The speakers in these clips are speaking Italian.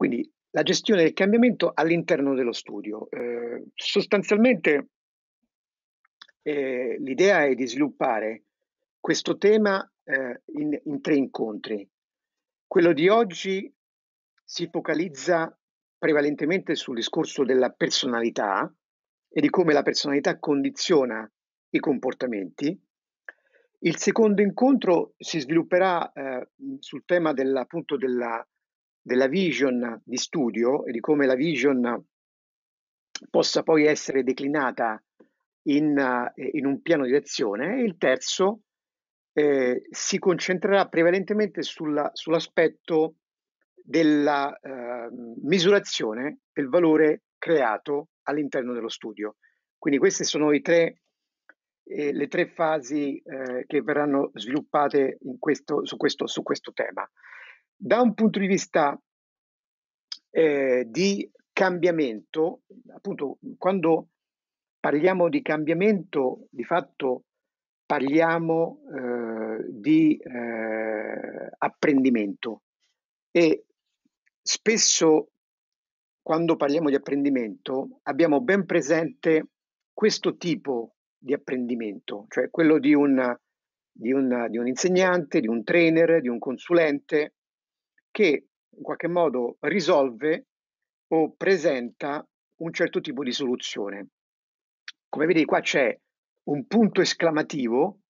Quindi la gestione del cambiamento all'interno dello studio. Eh, sostanzialmente eh, l'idea è di sviluppare questo tema eh, in, in, tre incontri. Quello di oggi si focalizza prevalentemente sul discorso della personalità e di come la personalità condiziona i comportamenti. Il secondo incontro si svilupperà eh, sul tema della, appunto della della vision di studio e di come la vision possa poi essere declinata in, eh, in un piano di azione. E il terzo eh, si concentrerà prevalentemente sulla, sull'aspetto della eh, misurazione del valore creato all'interno dello studio. Quindi queste sono tre, eh, le tre fasi eh, che verranno sviluppate questo, su, questo, su questo tema. Da un punto di vista eh, di cambiamento, appunto, quando parliamo di cambiamento, di fatto parliamo eh, di eh, apprendimento e spesso quando parliamo di apprendimento abbiamo ben presente questo tipo di apprendimento, cioè quello di un, di un, di un insegnante, di un trainer, di un consulente che in qualche modo risolve o presenta un certo tipo di soluzione. Come vedi qua c'è un punto esclamativo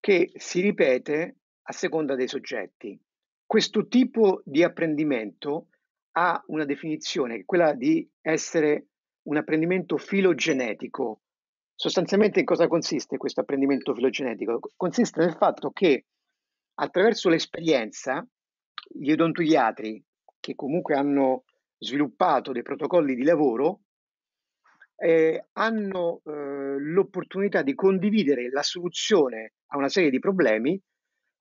che si ripete a seconda dei soggetti. Questo tipo di apprendimento ha una definizione, quella di essere un apprendimento filogenetico. Sostanzialmente in cosa consiste questo apprendimento filogenetico? Consiste nel fatto che attraverso l'esperienza gli odontoiatri che comunque hanno sviluppato dei protocolli di lavoro eh, hanno eh, l'opportunità di condividere la soluzione a una serie di problemi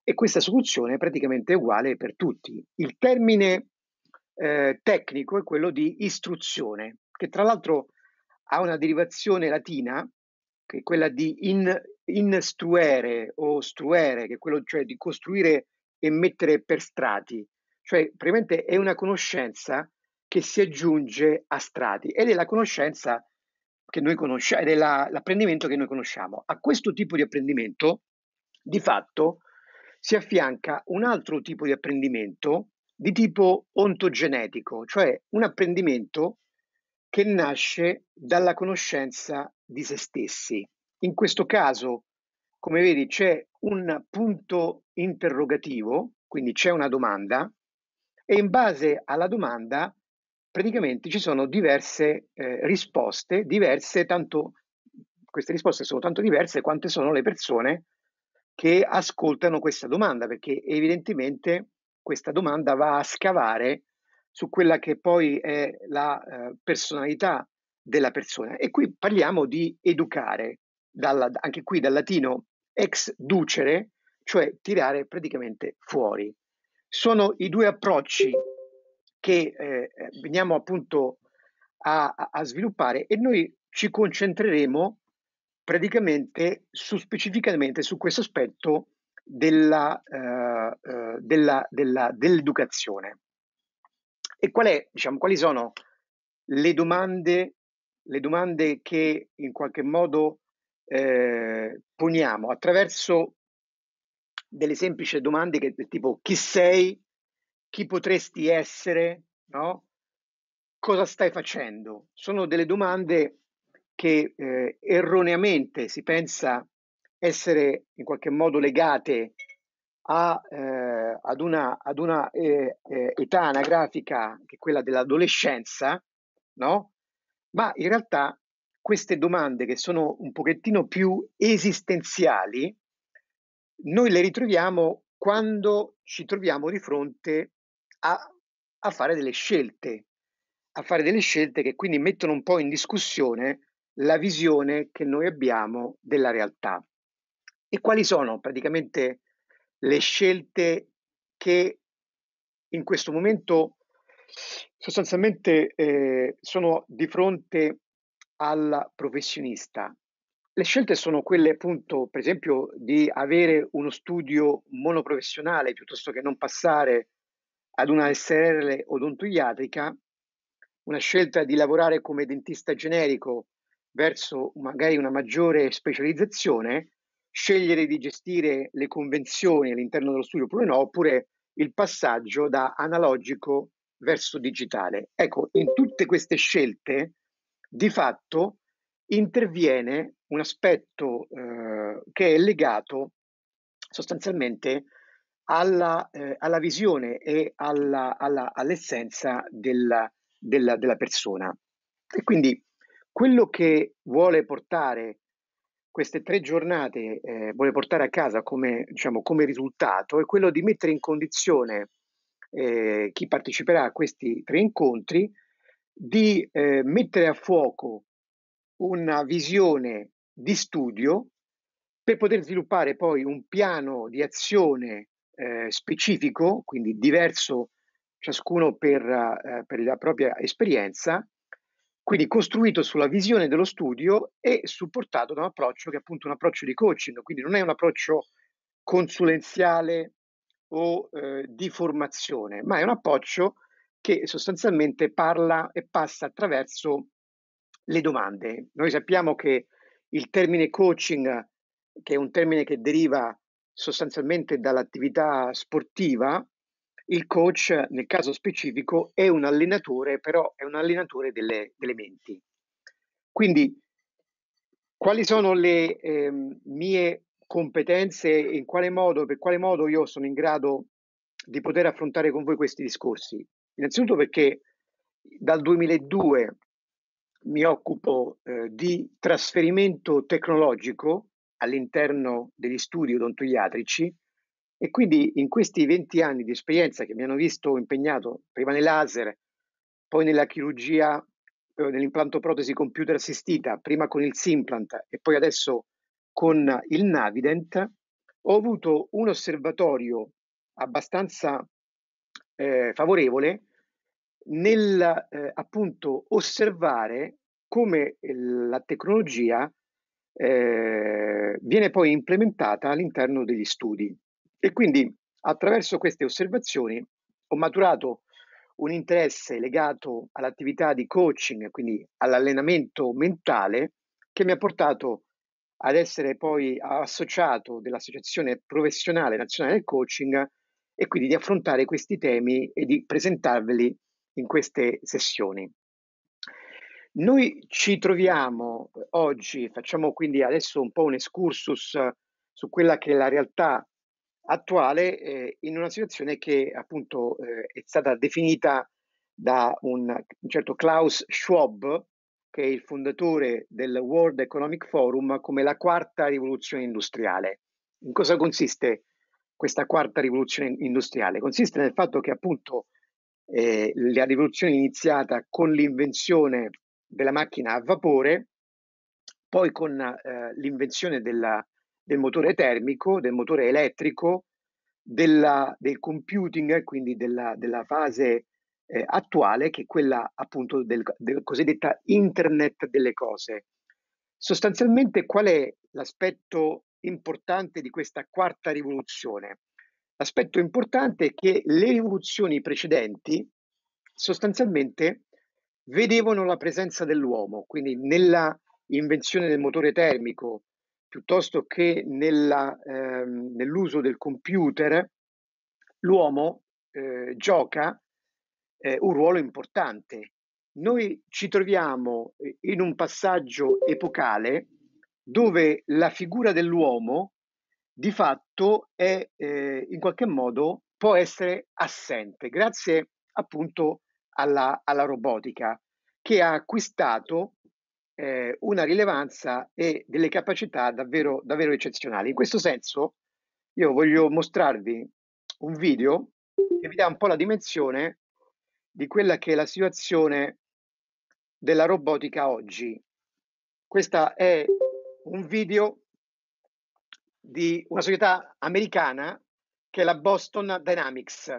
e questa soluzione è praticamente uguale per tutti. Il termine eh, tecnico è quello di istruzione, che tra l'altro ha una derivazione latina, che è quella di in, instruere o struere, che è quello cioè di costruire e mettere per strati, cioè praticamente è una conoscenza che si aggiunge a strati ed è la conoscenza che noi conosciamo, ed è la, l'apprendimento che noi conosciamo. A questo tipo di apprendimento, di fatto, si affianca un altro tipo di apprendimento di tipo ontogenetico, cioè un apprendimento che nasce dalla conoscenza di se stessi. In questo caso come vedi c'è un punto interrogativo, quindi c'è una domanda e in base alla domanda praticamente ci sono diverse eh, risposte, diverse tanto, queste risposte sono tanto diverse quante sono le persone che ascoltano questa domanda, perché evidentemente questa domanda va a scavare su quella che poi è la eh, personalità della persona. E qui parliamo di educare, dalla, anche qui dal latino ex ducere, cioè tirare praticamente fuori. Sono i due approcci che eh, eh veniamo appunto a, a sviluppare e noi ci concentreremo praticamente su, specificamente su questo aspetto della, eh, eh, della, della, dell'educazione. E qual è, diciamo, quali sono le domande, le domande che in qualche modo eh, poniamo attraverso delle semplici domande che, tipo chi sei, chi potresti essere, no? cosa stai facendo? Sono delle domande che eh, erroneamente si pensa essere in qualche modo legate a, eh, ad una, ad una eh, eh età anagrafica che è quella dell'adolescenza, no? ma in realtà queste domande che sono un pochettino più esistenziali, noi le ritroviamo quando ci troviamo di fronte a, a fare delle scelte, a fare delle scelte che quindi mettono un po' in discussione la visione che noi abbiamo della realtà. E quali sono praticamente le scelte che in questo momento sostanzialmente eh, sono di fronte al professionista. Le scelte sono quelle appunto, per esempio, di avere uno studio monoprofessionale piuttosto che non passare ad una SRL odontoiatrica, una scelta di lavorare come dentista generico verso magari una maggiore specializzazione, scegliere di gestire le convenzioni all'interno dello studio oppure no, oppure il passaggio da analogico verso digitale. Ecco, in tutte queste scelte di fatto interviene un aspetto eh, che è legato sostanzialmente alla, eh, alla visione e alla, alla, all'essenza della, della, della, persona. E quindi quello che vuole portare queste tre giornate, eh, vuole portare a casa come, diciamo, come risultato, è quello di mettere in condizione eh, chi parteciperà a questi tre incontri di eh, mettere a fuoco una visione di studio per poter sviluppare poi un piano di azione eh, specifico, quindi diverso ciascuno per, eh, per la propria esperienza, quindi costruito sulla visione dello studio e supportato da un approccio che è appunto un approccio di coaching, quindi non è un approccio consulenziale o eh, di formazione, ma è un approccio che sostanzialmente parla e passa attraverso le domande. Noi sappiamo che il termine coaching, che è un termine che deriva sostanzialmente dall'attività sportiva, il coach nel caso specifico è un allenatore, però è un allenatore delle, delle menti. Quindi, quali sono le eh, mie competenze e in quale modo, per quale modo io sono in grado di poter affrontare con voi questi discorsi? Innanzitutto perché dal 2002 mi occupo eh, di trasferimento tecnologico all'interno degli studi odontoiatrici e quindi in questi 20 anni di esperienza che mi hanno visto impegnato prima nei laser, poi nella chirurgia, eh, nell'implanto protesi computer assistita, prima con il Simplant e poi adesso con il Navident, ho avuto un osservatorio abbastanza eh, favorevole nel eh, appunto osservare come eh, la tecnologia eh, viene poi implementata all'interno degli studi. E quindi attraverso queste osservazioni ho maturato un interesse legato all'attività di coaching, quindi all'allenamento mentale, che mi ha portato ad essere poi associato dell'Associazione Professionale Nazionale del Coaching e quindi di affrontare questi temi e di presentarveli in queste sessioni. Noi ci troviamo eh, oggi, facciamo quindi adesso un po' un excursus eh, su quella che è la realtà attuale eh, in una situazione che appunto eh, è stata definita da un, un certo Klaus Schwab, che è il fondatore del World Economic Forum, come la quarta rivoluzione industriale. In cosa consiste questa quarta rivoluzione industriale? Consiste nel fatto che appunto eh, la rivoluzione iniziata con l'invenzione della macchina a vapore, poi con eh, l'invenzione della, del motore termico, del motore elettrico, della, del computing, quindi della, della fase eh, attuale, che è quella appunto del, del cosiddetta Internet delle cose. Sostanzialmente qual è l'aspetto importante di questa quarta rivoluzione? Aspetto importante è che le rivoluzioni precedenti sostanzialmente vedevano la presenza dell'uomo, quindi nella invenzione del motore termico piuttosto che nella, ehm, nell'uso del computer, l'uomo eh, gioca eh, un ruolo importante. Noi ci troviamo eh, in un passaggio epocale dove la figura dell'uomo di fatto è eh, in qualche modo può essere assente grazie appunto alla, alla robotica che ha acquistato eh, una rilevanza e delle capacità davvero, davvero eccezionali. In questo senso io voglio mostrarvi un video che vi dà un po' la dimensione di quella che è la situazione della robotica oggi. Questo è un video di una società americana che è la Boston Dynamics,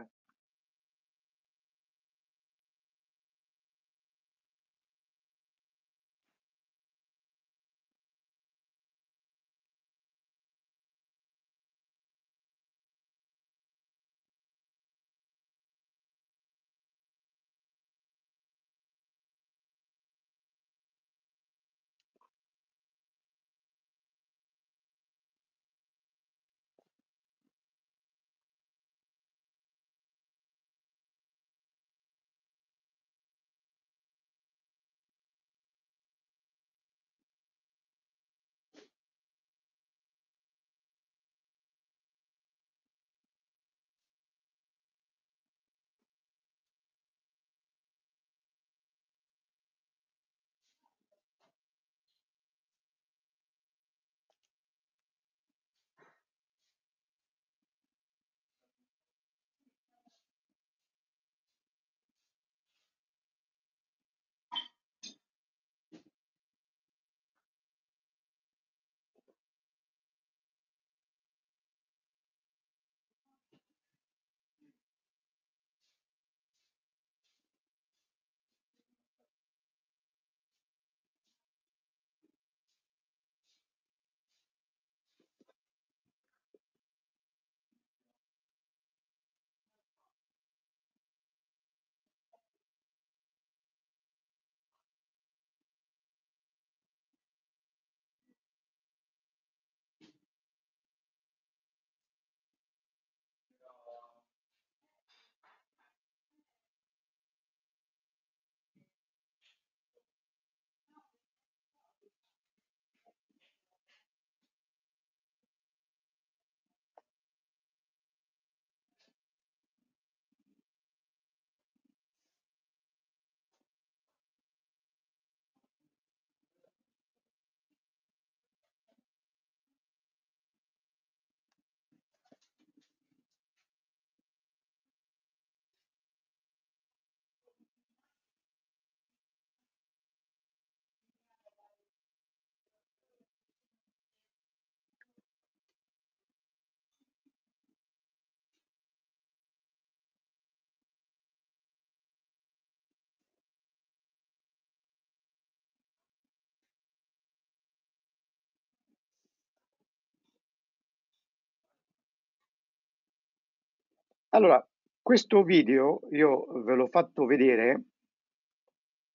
Allora, questo video io ve l'ho fatto vedere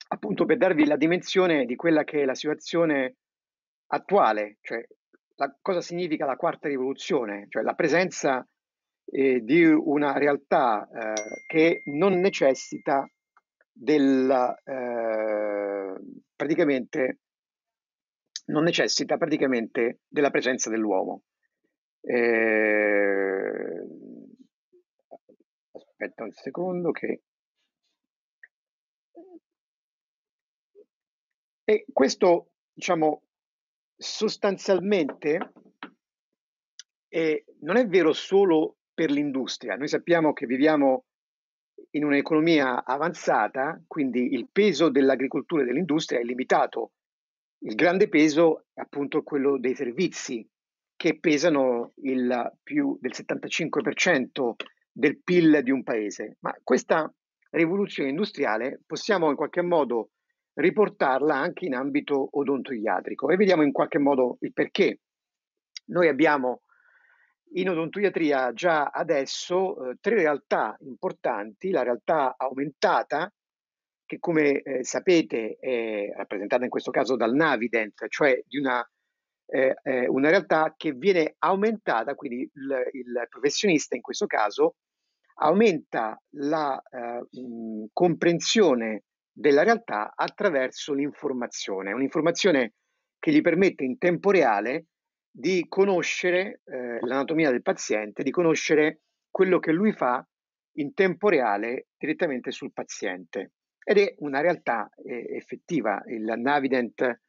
appunto per darvi la dimensione di quella che è la situazione attuale, cioè la, cosa significa la quarta rivoluzione, cioè la presenza eh, di una realtà eh, che non necessita della, eh, praticamente, non necessita praticamente della presenza dell'uomo. Eh, aspetta un secondo che... E questo, diciamo, sostanzialmente eh, non è vero solo per l'industria. Noi sappiamo che viviamo in un'economia avanzata, quindi il peso dell'agricoltura e dell'industria è limitato. Il grande peso è appunto quello dei servizi, che pesano il più del 75% del PIL di un paese, ma questa rivoluzione industriale possiamo in qualche modo riportarla anche in ambito odontoiatrico e vediamo in qualche modo il perché. Noi abbiamo in odontoiatria già adesso eh, tre realtà importanti, la realtà aumentata, che come eh, sapete è rappresentata in questo caso dal Navident, cioè di una, eh, eh una realtà che viene aumentata, quindi il, il professionista in questo caso aumenta la eh, mh, comprensione della realtà attraverso l'informazione, un'informazione che gli permette in tempo reale di conoscere eh, l'anatomia del paziente, di conoscere quello che lui fa in tempo reale direttamente sul paziente. Ed è una realtà eh, effettiva, il Navident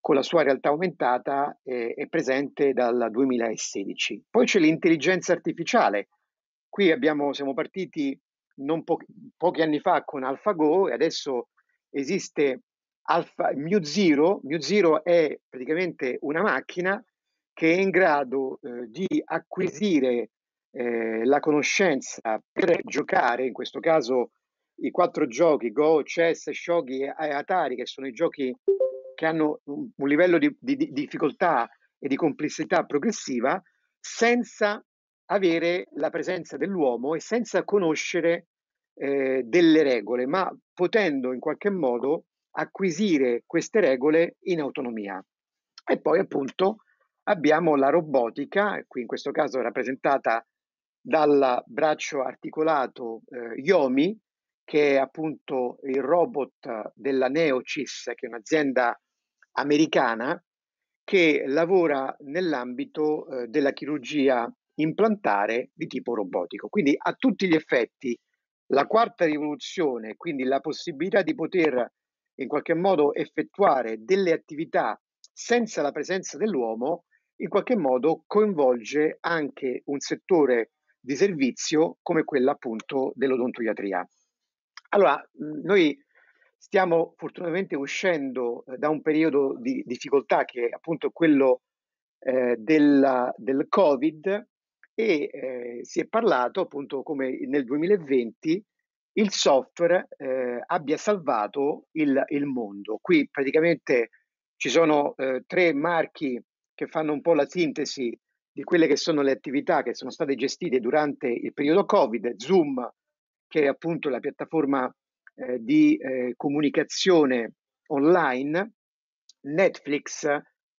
con la sua realtà aumentata eh, è presente dal 2016. Poi c'è l'intelligenza artificiale, Qui abbiamo, siamo partiti po- pochi anni fa con AlphaGo e adesso esiste Alpha, Mu Zero. Mu Zero è praticamente una macchina che è in grado eh, di acquisire eh, la conoscenza per giocare, in questo caso i quattro giochi, Go, Chess, Shogi e Atari, che sono i giochi che hanno un, un livello di, di, di difficoltà e di complessità progressiva, senza avere la presenza dell'uomo e senza conoscere eh, delle regole, ma potendo in qualche modo acquisire queste regole in autonomia. E poi appunto abbiamo la robotica, qui in questo caso rappresentata dal braccio articolato eh, Yomi, che è appunto il robot della Neocis, che è un'azienda americana che lavora nell'ambito eh, della chirurgia implantare di tipo robotico. Quindi a tutti gli effetti la quarta rivoluzione, quindi la possibilità di poter in qualche modo effettuare delle attività senza la presenza dell'uomo, in qualche modo coinvolge anche un settore di servizio come quello appunto dell'odontoiatria. Allora, mhmm, noi stiamo fortunatamente uscendo eh, da un periodo di difficoltà che è appunto quello eh, della, del Covid, e eh, si è parlato appunto come nel 2020 il software eh, abbia salvato il, il, mondo. Qui praticamente ci sono eh, tre marchi che fanno un po' la sintesi di quelle che sono le attività che sono state gestite durante il periodo Covid, Zoom, che è appunto la piattaforma eh, di eh, comunicazione online, Netflix, e,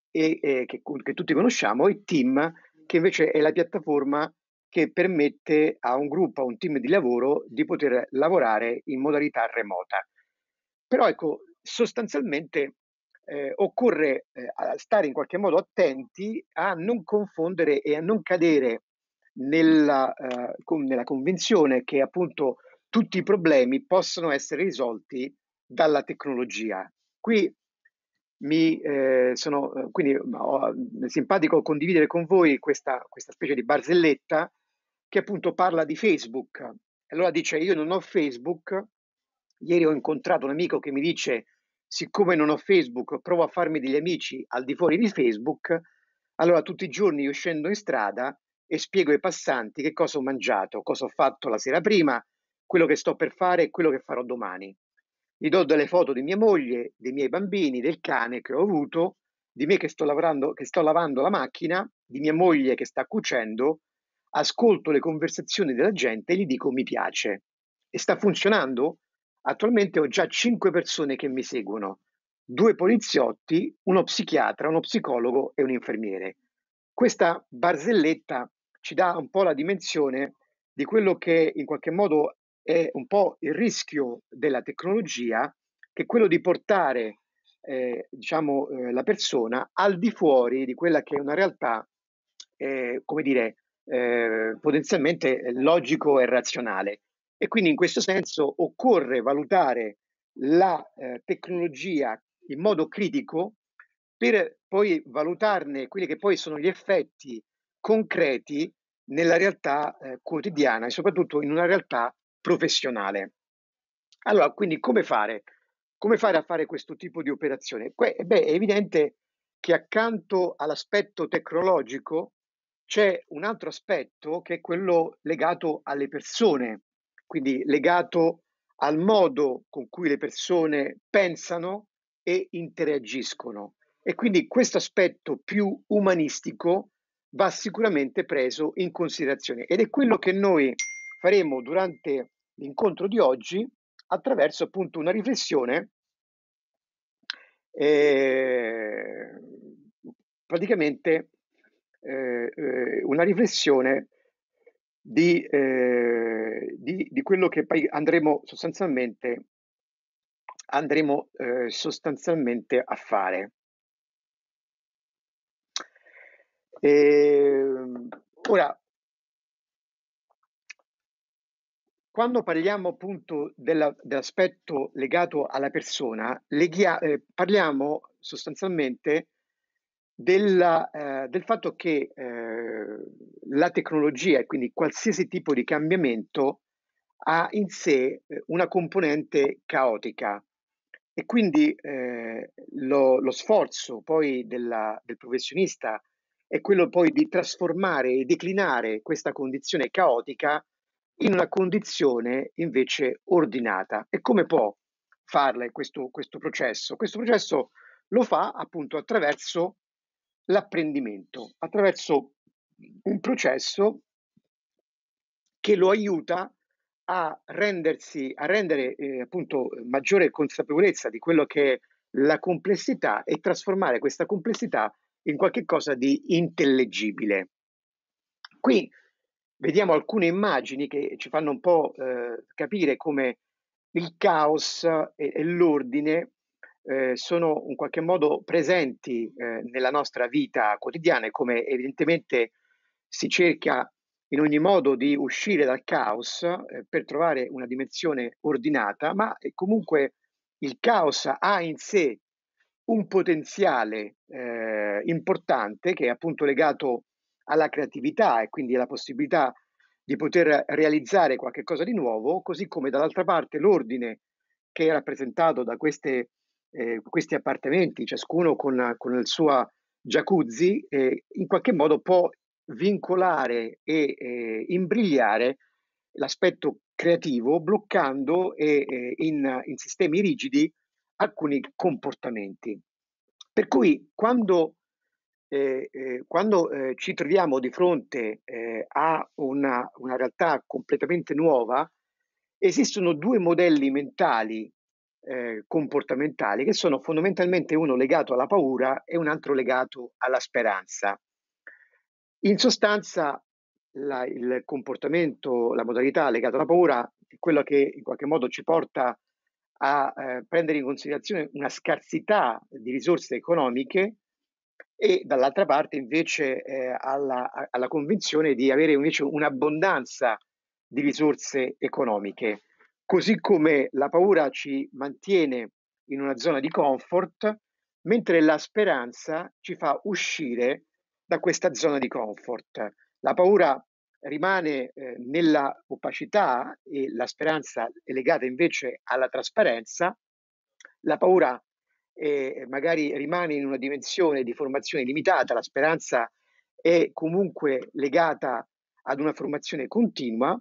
e eh, che, che tutti conosciamo, e Team, che invece è la piattaforma che permette a un gruppo, a un team di lavoro di poter lavorare in modalità remota. Però ecco, sostanzialmente eh, occorre eh, stare in qualche modo attenti a non confondere e a non cadere nella, eh, con, nella convinzione che appunto tutti i problemi possono essere risolti dalla tecnologia. Qui mi eh, sono eh, quindi ho, simpatico condividere con voi questa, questa specie di barzelletta che appunto parla di Facebook. Allora dice io non ho Facebook, ieri ho incontrato un amico che mi dice siccome non ho Facebook provo a farmi degli amici al di fuori di Facebook, allora tutti i giorni io scendo in strada e spiego ai passanti che cosa ho mangiato, cosa ho fatto la sera prima, quello che sto per fare e quello che farò domani gli do delle foto di mia moglie, dei miei bambini, del cane che ho avuto, di me che sto, lavorando, che sto lavando la macchina, di mia moglie che sta cucendo, ascolto le conversazioni della gente e gli dico mi piace. E sta funzionando? Attualmente ho già 5 persone che mi seguono, due poliziotti, uno psichiatra, uno psicologo e un infermiere. Questa barzelletta ci dà un po' la dimensione di quello che in qualche modo è un po' il rischio della tecnologia che è quello di portare eh, diciamo, eh, la persona al di fuori di quella che è una realtà, eh, come dire, eh, potenzialmente logico e razionale. E quindi in questo senso occorre valutare la eh, tecnologia in modo critico per poi valutarne quelli che poi sono gli effetti concreti nella realtà eh, quotidiana e soprattutto in una realtà professionale. Allora, quindi come fare? Come fare a fare questo tipo di operazione? Eh, beh, è evidente che accanto all'aspetto tecnologico c'è un altro aspetto che è quello legato alle persone, quindi legato al modo con cui le persone pensano e interagiscono. E quindi questo aspetto più umanistico va sicuramente preso in considerazione ed è quello che noi faremo durante l'incontro di oggi attraverso appunto una riflessione ehm, eh, praticamente eh, una riflessione di, eh, di, di, quello che poi andremo sostanzialmente, andremo, eh, sostanzialmente a fare. E, ehm, ora, Quando parliamo appunto della, dell'aspetto legato alla persona, leghia, eh, parliamo sostanzialmente della, eh, del fatto che eh, la tecnologia e quindi qualsiasi tipo di cambiamento ha in sé eh, una componente caotica e quindi eh, lo, lo, sforzo poi della, del professionista è quello poi di trasformare e declinare questa condizione caotica in una condizione invece ordinata. E come può farla questo, questo processo? Questo processo lo fa appunto attraverso l'apprendimento, attraverso un processo che lo aiuta a, rendersi, a rendere eh, appunto maggiore consapevolezza di quello che è la complessità e trasformare questa complessità in qualche cosa di intellegibile. Qui vediamo alcune immagini che ci fanno un po' eh, capire come il caos e, e l'ordine eh, sono in qualche modo presenti eh, nella nostra vita quotidiana e come evidentemente si cerca in ogni modo di uscire dal caos eh, per trovare una dimensione ordinata, ma eh, comunque il caos ha in sé un potenziale eh, importante che è appunto legato a alla creatività e quindi alla possibilità di poter realizzare qualcosa di nuovo, così come dall'altra parte l'ordine che è rappresentato da queste, eh, questi appartamenti, ciascuno con, con il suo jacuzzi, eh, in qualche modo può vincolare e eh, imbrigliare l'aspetto creativo, bloccando eh, in, in, sistemi rigidi alcuni comportamenti. Per cui quando eh, quando eh, ci troviamo di fronte eh, a una, una, realtà completamente nuova, esistono due modelli mentali eh, comportamentali che sono fondamentalmente uno legato alla paura e un altro legato alla speranza. In sostanza, la, il comportamento, la modalità legata alla paura è quello che in qualche modo ci porta a eh, prendere in considerazione una scarsità di risorse economiche e dall'altra parte invece eh, alla, alla, convinzione di avere invece un'abbondanza di risorse economiche. Così come la paura ci mantiene in una zona di comfort, mentre la speranza ci fa uscire da questa zona di comfort. La paura rimane eh, nella opacità e la speranza è legata invece alla trasparenza. La paura e magari rimane in una dimensione di formazione limitata, la speranza è comunque legata ad una formazione continua,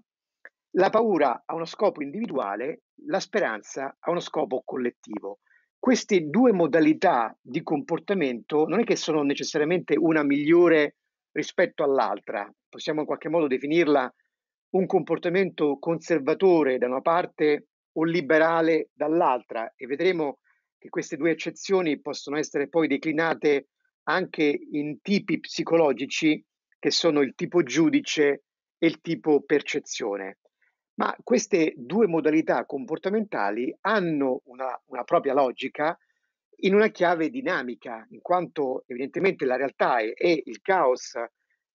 la paura ha uno scopo individuale, la speranza ha uno scopo collettivo. Queste due modalità di comportamento non è che sono necessariamente una migliore rispetto all'altra, possiamo in qualche modo definirla un comportamento conservatore da una parte o liberale dall'altra e vedremo che queste due eccezioni possono essere poi declinate anche in tipi psicologici che sono il tipo giudice e il tipo percezione. Ma queste due modalità comportamentali hanno una, una propria logica in una chiave dinamica, in quanto evidentemente la realtà e, e il caos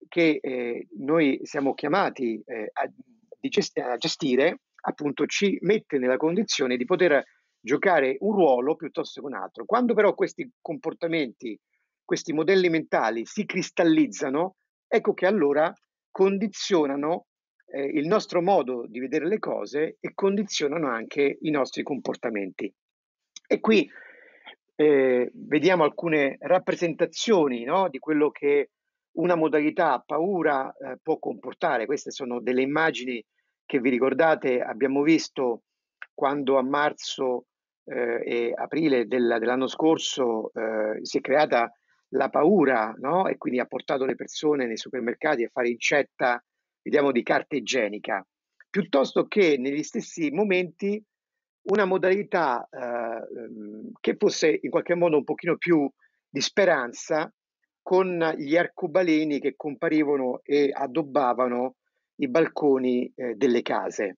che eh, noi siamo chiamati eh, a, gesti- a, gestire, appunto ci mette nella condizione di poter giocare un ruolo piuttosto che un altro. Quando però questi comportamenti, questi modelli mentali si cristallizzano, ecco che allora condizionano eh, il nostro modo di vedere le cose e condizionano anche i nostri comportamenti. E qui eh, vediamo alcune rappresentazioni no, di quello che una modalità paura eh, può comportare. Queste sono delle immagini che vi ricordate abbiamo visto quando a marzo eh, e aprile del, dell'anno scorso eh, si è creata la paura no? e quindi ha portato le persone nei supermercati a fare incetta, vediamo, di carta igienica, piuttosto che negli stessi momenti una modalità eh, ehm, che fosse in qualche modo un pochino più di speranza con gli arcobaleni che comparivano e addobbavano i balconi eh, delle case.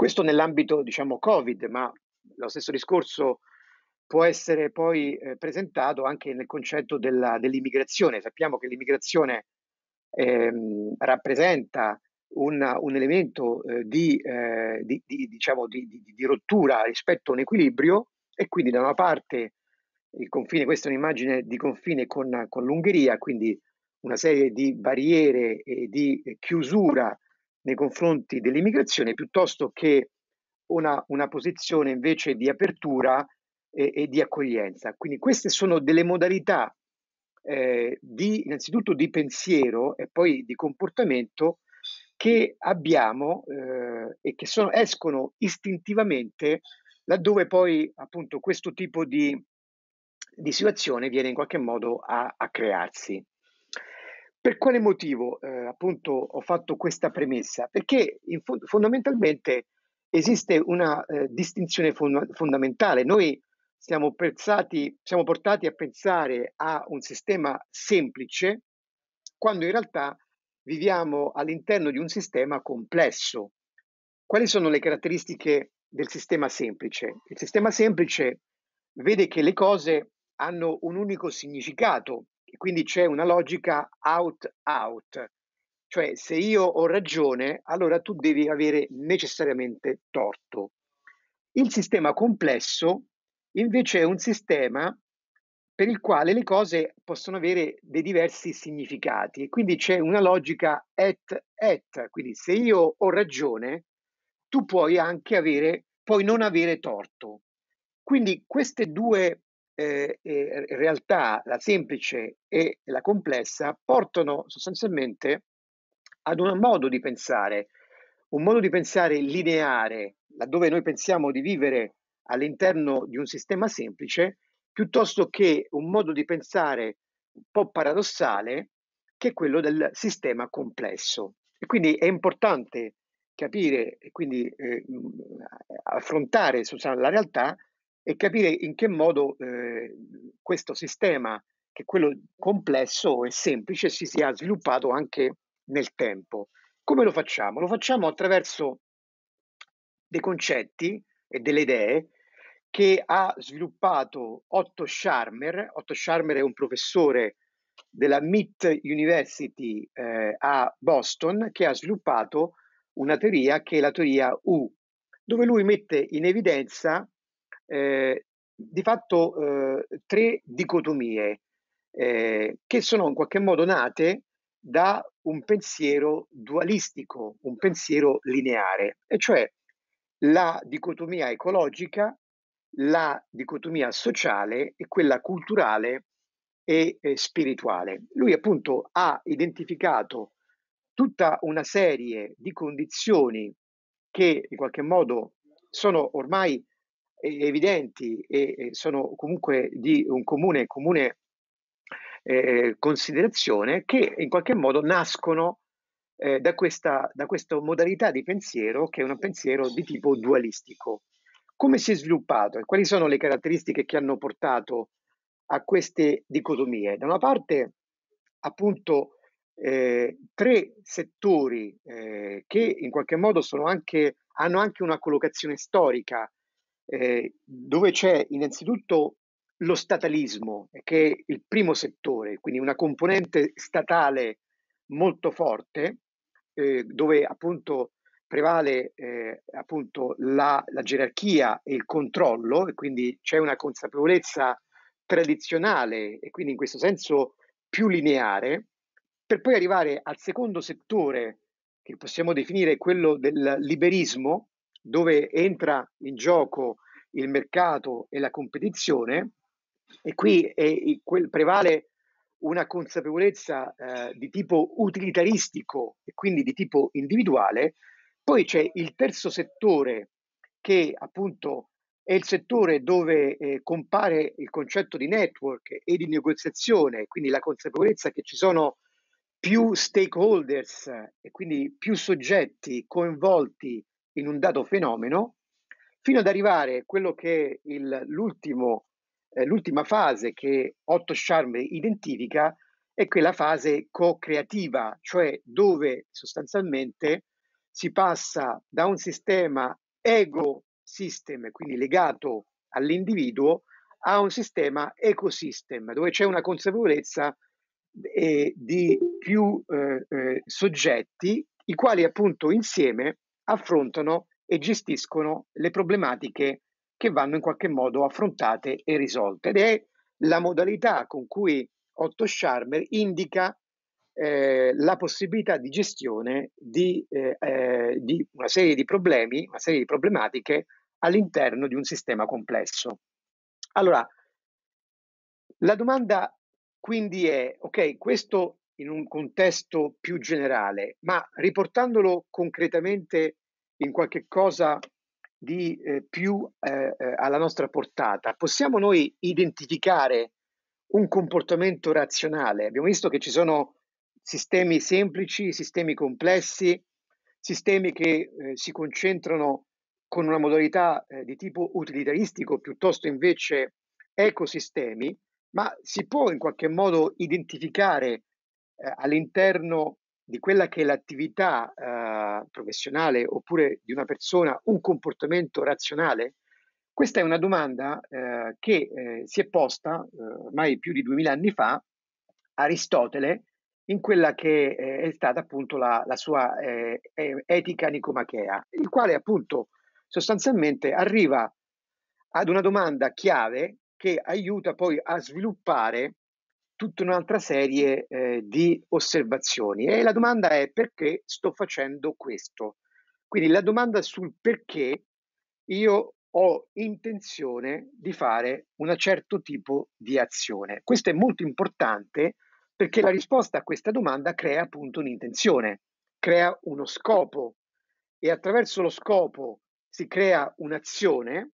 Questo nell'ambito, diciamo, Covid, ma lo stesso discorso può essere poi eh, presentato anche nel concetto della, dell'immigrazione. Sappiamo che l'immigrazione ehm, rappresenta un, un elemento eh, di, eh, di, di, diciamo, di, rottura rispetto a un equilibrio e quindi da una parte il confine, questa è un'immagine di confine con, con l'Ungheria, quindi una serie di barriere e di eh, chiusura nei confronti dell'immigrazione piuttosto che una, una posizione invece di apertura e, e, di accoglienza. Quindi queste sono delle modalità eh, di, innanzitutto di pensiero e poi di comportamento che abbiamo eh, e che sono, escono istintivamente laddove poi appunto questo tipo di, di situazione viene in qualche modo a, a crearsi. Per quale motivo eh, appunto ho fatto questa premessa? Perché fond- fondamentalmente esiste una eh, distinzione fon- fondamentale. Noi siamo, pensati, siamo portati a pensare a un sistema semplice quando in realtà viviamo all'interno di un sistema complesso. Quali sono le caratteristiche del sistema semplice? Il sistema semplice vede che le cose hanno un unico significato quindi c'è una logica out-out, cioè se io ho ragione, allora tu devi avere necessariamente torto. Il sistema complesso invece è un sistema per il quale le cose possono avere dei diversi significati e quindi c'è una logica et et, quindi se io ho ragione, tu puoi anche avere, puoi non avere torto. Quindi queste due eh, eh, realtà, la semplice e la complessa, portano sostanzialmente ad un modo di pensare, un modo di pensare lineare, laddove noi pensiamo di vivere all'interno di un sistema semplice, piuttosto che un modo di pensare un po' paradossale, che è quello del sistema complesso. E quindi è importante capire e quindi eh, affrontare la realtà e capire in che modo eh, questo sistema, che è quello complesso e semplice, si sia sviluppato anche nel tempo. Come lo facciamo? Lo facciamo attraverso dei concetti e delle idee che ha sviluppato Otto Scharmer. Otto Scharmer è un professore della MIT University eh, a Boston che ha sviluppato una teoria che è la teoria U, dove lui mette in evidenza eh, di fatto eh, tre dicotomie eh, che sono in qualche modo nate da un pensiero dualistico, un pensiero lineare, e cioè la dicotomia ecologica, la dicotomia sociale e quella culturale e eh, spirituale. Lui appunto ha identificato tutta una serie di condizioni che in qualche modo sono ormai evidenti e sono comunque di un comune, comune eh, considerazione che in qualche modo nascono eh, da, questa, da questa modalità di pensiero che è un pensiero di tipo dualistico. Come si è sviluppato e quali sono le caratteristiche che hanno portato a queste dicotomie? Da una parte, appunto, eh, tre settori eh, che in qualche modo anche, hanno anche una collocazione storica eh, dove c'è innanzitutto lo statalismo, che è il primo settore, quindi una componente statale molto forte, eh, dove appunto prevale eh, appunto la, la, gerarchia e il controllo, e quindi c'è una consapevolezza tradizionale e quindi in questo senso più lineare, per poi arrivare al secondo settore che possiamo definire quello del liberismo, dove entra in gioco il mercato e la competizione e qui è, prevale una consapevolezza eh, di tipo utilitaristico e quindi di tipo individuale. Poi c'è il terzo settore che appunto è il settore dove eh, compare il concetto di network e di negoziazione, quindi la consapevolezza che ci sono più stakeholders e quindi più soggetti coinvolti in un dato fenomeno, fino ad arrivare a quello che è eh, l'ultima fase che Otto Charme identifica, è quella fase co-creativa, cioè dove sostanzialmente si passa da un sistema ego system, quindi legato all'individuo, a un sistema ecosystem, dove c'è una consapevolezza eh, di più eh, eh, soggetti, i quali appunto insieme affrontano e gestiscono le problematiche che vanno in qualche modo affrontate e risolte. Ed è la modalità con cui Otto Scharmer indica eh, la possibilità di gestione di, eh, eh di, una serie di problemi, una serie di problematiche all'interno di un sistema complesso. Allora, la domanda quindi è, ok, questo in un contesto più generale, ma riportandolo concretamente in qualche cosa di eh, più eh, eh, alla nostra portata, possiamo noi identificare un comportamento razionale? Abbiamo visto che ci sono sistemi semplici, sistemi complessi, sistemi che eh, si concentrano con una modalità eh, di tipo utilitaristico piuttosto invece ecosistemi, ma si può in qualche modo identificare eh, all'interno di quella che è l'attività eh, professionale oppure di una persona un comportamento razionale? Questa è una domanda eh, che eh, si è posta eh, ormai più di duemila anni fa Aristotele in quella che eh, è stata appunto la, la sua etica nicomachea, il quale appunto sostanzialmente arriva ad una domanda chiave che aiuta poi a sviluppare tutta un'altra serie eh, di osservazioni e la domanda è perché sto facendo questo. Quindi la domanda sul perché io ho intenzione di fare un certo tipo di azione. Questo è molto importante perché la risposta a questa domanda crea appunto un'intenzione, crea uno scopo e attraverso lo scopo si crea un'azione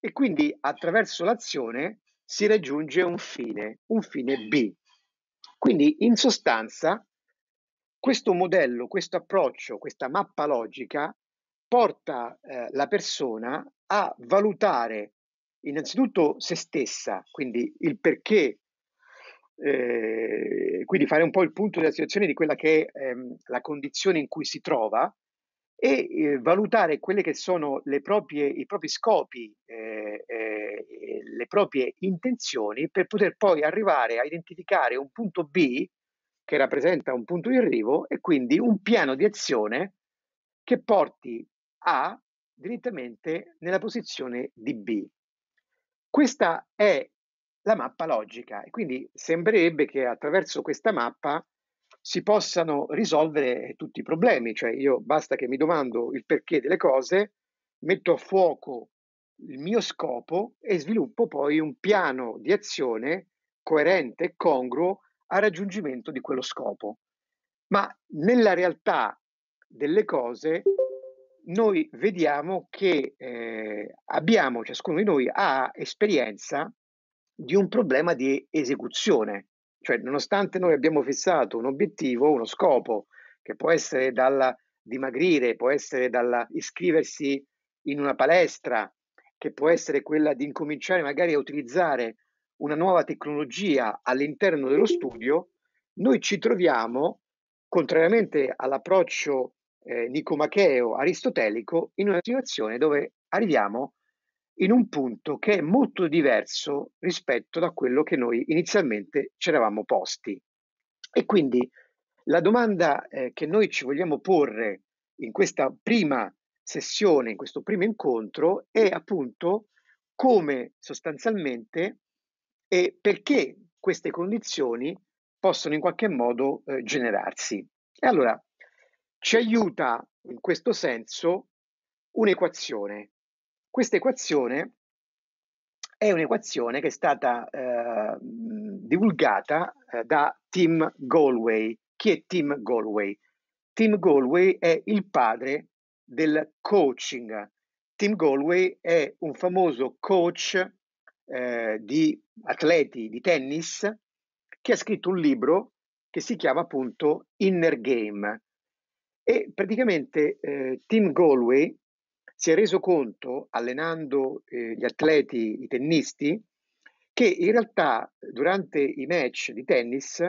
e quindi attraverso l'azione si raggiunge un fine, un fine B. Quindi in sostanza questo modello, questo approccio, questa mappa logica porta eh, la persona a valutare innanzitutto se stessa, quindi il perché, eh, quindi fare un po' il punto della situazione di quella che è ehm, la condizione in cui si trova, e eh, valutare quelli che sono proprie, i propri scopi, eh, eh, le proprie intenzioni per poter poi arrivare a identificare un punto B che rappresenta un punto di arrivo e quindi un piano di azione che porti A direttamente nella posizione di B. Questa è la mappa logica e quindi sembrerebbe che attraverso questa mappa si possano risolvere tutti i problemi, cioè io basta che mi domando il perché delle cose, metto a fuoco il mio scopo e sviluppo poi un piano di azione coerente e congruo al raggiungimento di quello scopo. Ma nella realtà delle cose noi vediamo che eh, abbiamo, ciascuno di noi ha esperienza di un problema di esecuzione. Cioè, nonostante noi abbiamo fissato un obiettivo, uno scopo, che può essere dalla dimagrire, può essere dalla iscriversi in una palestra, che può essere quella di incominciare magari a utilizzare una nuova tecnologia all'interno dello studio, noi ci troviamo, contrariamente all'approccio eh, nicomacheo aristotelico, in una situazione dove arriviamo a in un punto che è molto diverso rispetto da quello che noi inizialmente ci eravamo posti. E quindi la domanda eh, che noi ci vogliamo porre in questa prima sessione, in questo primo incontro, è appunto come sostanzialmente e perché queste condizioni possono in qualche modo eh, generarsi. E allora ci aiuta in questo senso un'equazione questa equazione è un'equazione che è stata eh, divulgata eh, da Tim Galway. Chi è Tim Galway? Tim Galway è il padre del coaching. Tim Galway è un famoso coach eh, di atleti di tennis che ha scritto un libro che si chiama appunto Inner Game. E praticamente eh, Tim Galway si è reso conto, allenando eh, gli atleti, i tennisti, che in realtà durante i match di tennis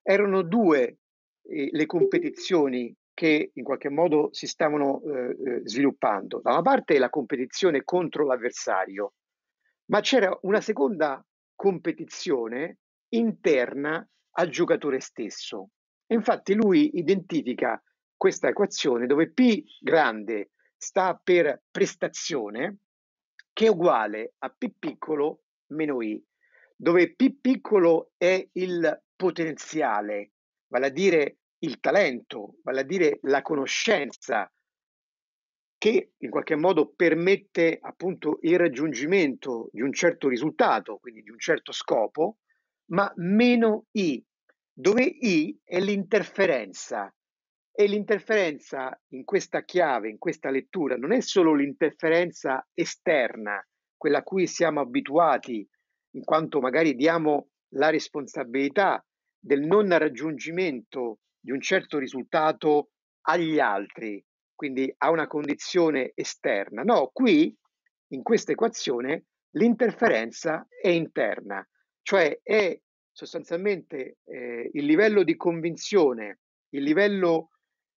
erano due eh, le competizioni che in qualche modo si stavano eh, eh sviluppando. Da una parte la competizione contro l'avversario, ma c'era una seconda competizione interna al giocatore stesso. infatti lui identifica questa equazione dove P grande sta per prestazione, che è uguale a P piccolo meno I, dove P piccolo è il potenziale, vale a dire il talento, vale a dire la conoscenza che in qualche modo permette appunto il raggiungimento di un certo risultato, quindi di un certo scopo, ma meno I, dove I è l'interferenza, e l'interferenza in questa chiave, in questa lettura, non è solo l'interferenza esterna, quella a cui siamo abituati, in quanto magari diamo la responsabilità del non raggiungimento di un certo risultato agli altri, quindi a una condizione esterna. No, qui, in questa equazione, l'interferenza è interna, cioè è sostanzialmente eh, il livello di convinzione, il livello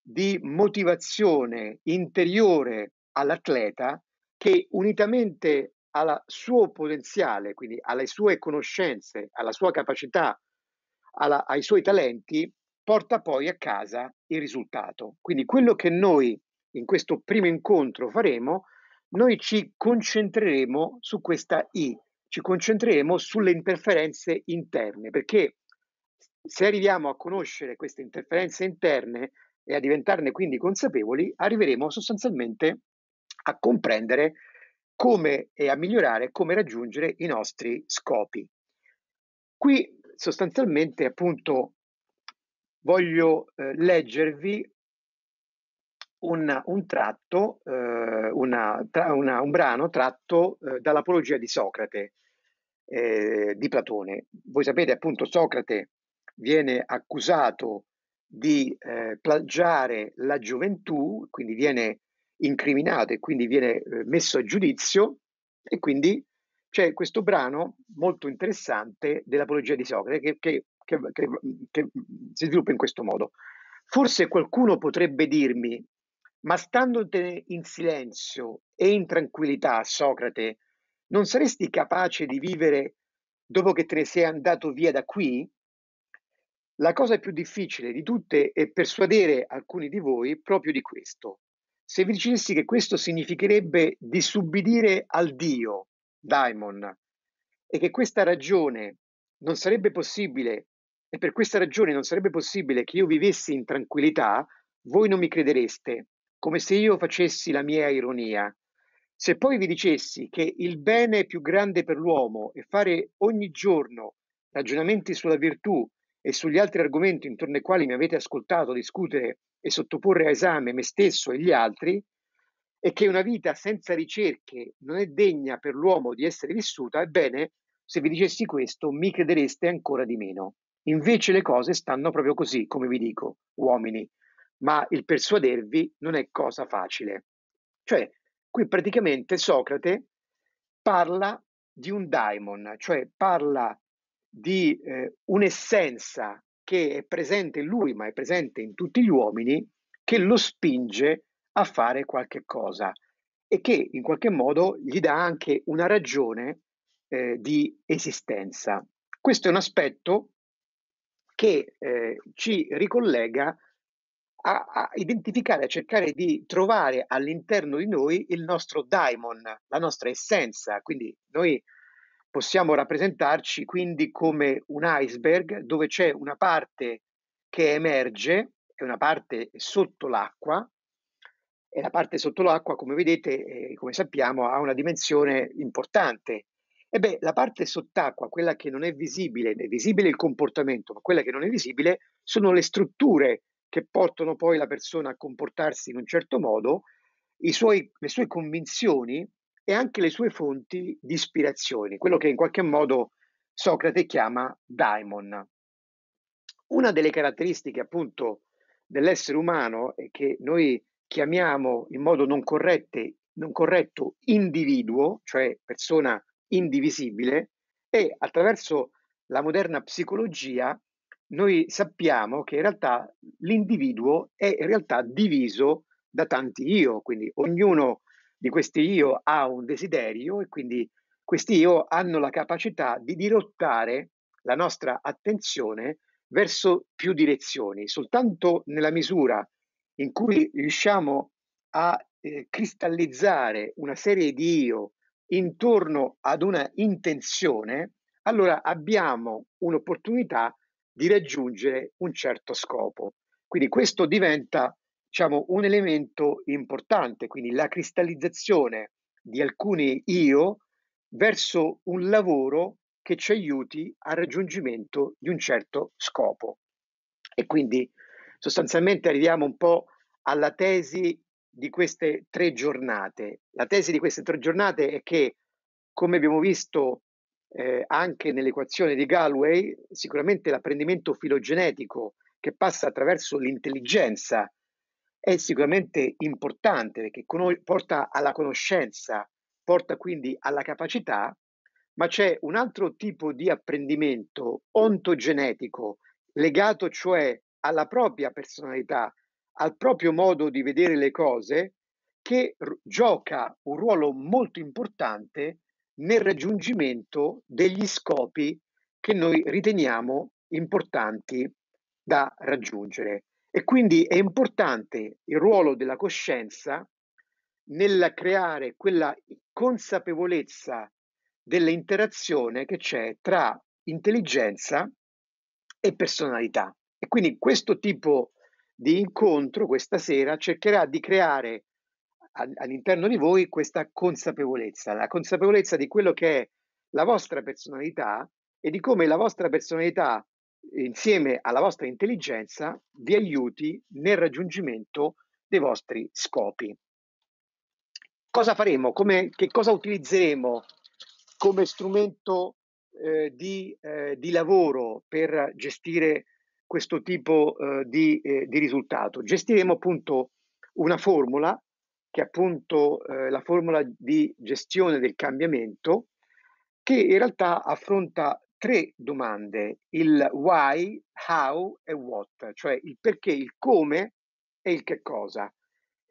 di motivazione interiore all'atleta che unitamente al suo potenziale, quindi alle sue conoscenze, alla sua capacità, alla, ai suoi talenti, porta poi a casa il risultato. Quindi quello che noi in questo primo incontro faremo, noi ci concentreremo su questa I, ci concentreremo sulle interferenze interne, perché se arriviamo a conoscere queste interferenze interne, e a diventarne quindi consapevoli, arriveremo sostanzialmente a comprendere come e a migliorare come raggiungere i nostri scopi. Qui sostanzialmente appunto voglio eh, leggervi un, un tratto, eh, una, tra, una, un brano tratto eh, dall'Apologia di Socrate eh, di Platone. Voi sapete appunto Socrate viene accusato di eh, plagiare la gioventù, quindi viene incriminato e quindi viene eh, messo a giudizio e quindi c'è questo brano molto interessante dell'Apologia di Socrate che, che, che, che si sviluppa in questo modo. Forse qualcuno potrebbe dirmi, ma standotene in silenzio e in tranquillità, Socrate, non saresti capace di vivere dopo che te ne sei andato via da qui? La cosa più difficile di tutte è persuadere alcuni di voi proprio di questo. Se vi dicessi che questo significherebbe disubbidire al Dio, Daimon, e che questa ragione non sarebbe possibile, e per questa ragione non sarebbe possibile che io vivessi in tranquillità, voi non mi credereste, come se io facessi la mia ironia. Se poi vi dicessi che il bene più grande per l'uomo è fare ogni giorno ragionamenti sulla virtù e sugli altri argomenti intorno ai quali mi avete ascoltato discutere e sottoporre a esame me stesso e gli altri, e che una vita senza ricerche non è degna per l'uomo di essere vissuta, ebbene, se vi dicessi questo mi credereste ancora di meno. Invece le cose stanno proprio così, come vi dico, uomini, ma il persuadervi non è cosa facile. Cioè, qui praticamente Socrate parla di un daimon, cioè parla di eh, un'essenza che è presente in lui, ma è presente in tutti gli uomini, che lo spinge a fare qualche cosa e che in qualche modo gli dà anche una ragione eh, di esistenza. Questo è un aspetto che eh, ci ricollega a, a, identificare, a cercare di trovare all'interno di noi il nostro daimon, la nostra essenza. Quindi noi possiamo rappresentarci quindi come un iceberg dove c'è una parte che emerge, è una parte sotto l'acqua, e la parte sotto l'acqua, come vedete, eh, come sappiamo, ha una dimensione importante. E beh, la parte sott'acqua, quella che non è visibile, è visibile il comportamento, ma quella che non è visibile sono le strutture che portano poi la persona a comportarsi in un certo modo, suoi, le sue convinzioni e anche le sue fonti di ispirazione, quello che in qualche modo Socrate chiama daimon. Una delle caratteristiche appunto dell'essere umano e che noi chiamiamo in modo non, corrette, non corretto individuo, cioè persona indivisibile, e attraverso la moderna psicologia noi sappiamo che in realtà l'individuo è in realtà diviso da tanti io, quindi ognuno di questi io ha un desiderio e quindi questi io hanno la capacità di dirottare la nostra attenzione verso più direzioni. Soltanto nella misura in cui riusciamo a eh, cristallizzare una serie di io intorno ad una intenzione, allora abbiamo un'opportunità di raggiungere un certo scopo. Quindi questo diventa diciamo, un elemento importante, quindi la cristallizzazione di alcuni io verso un lavoro che ci aiuti al raggiungimento di un certo scopo. E quindi sostanzialmente arriviamo un po' alla tesi di queste tre giornate. La tesi di queste tre giornate è che, come abbiamo visto eh, anche nell'equazione di Galway, sicuramente l'apprendimento filogenetico che passa attraverso l'intelligenza è sicuramente importante perché porta alla conoscenza, porta quindi alla capacità, ma c'è un altro tipo di apprendimento ontogenetico, legato cioè alla propria personalità, al proprio modo di vedere le cose, che gioca un ruolo molto importante nel raggiungimento degli scopi che noi riteniamo importanti da raggiungere. E quindi è importante il ruolo della coscienza nel creare quella consapevolezza dell'interazione che c'è tra intelligenza e personalità. E quindi questo tipo di incontro questa sera cercherà di creare all'interno di voi questa consapevolezza, la consapevolezza di quello che è la vostra personalità e di come la vostra personalità insieme alla vostra intelligenza vi aiuti nel raggiungimento dei vostri scopi. Cosa faremo? Come, che cosa utilizzeremo come strumento eh, di, eh, di, lavoro per gestire questo tipo eh, di, eh, di, risultato? Gestiremo appunto una formula che è appunto eh, la formula di gestione del cambiamento che in realtà affronta tre domande, il why, how e what, cioè il perché, il come e il che cosa.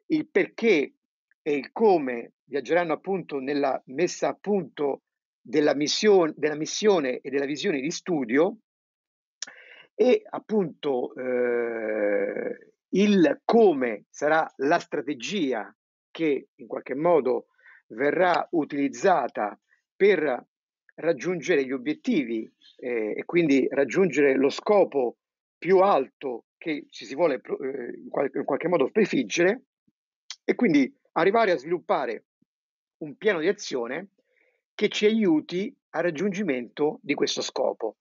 Il perché e il come viaggeranno appunto nella messa a punto della missione, della missione e della visione di studio e appunto eh, il come sarà la strategia che in qualche modo verrà utilizzata per raggiungere gli obiettivi eh, e quindi raggiungere lo scopo più alto che ci si vuole eh, in, qualche, in qualche modo prefiggere e quindi arrivare a sviluppare un piano di azione che ci aiuti al raggiungimento di questo scopo,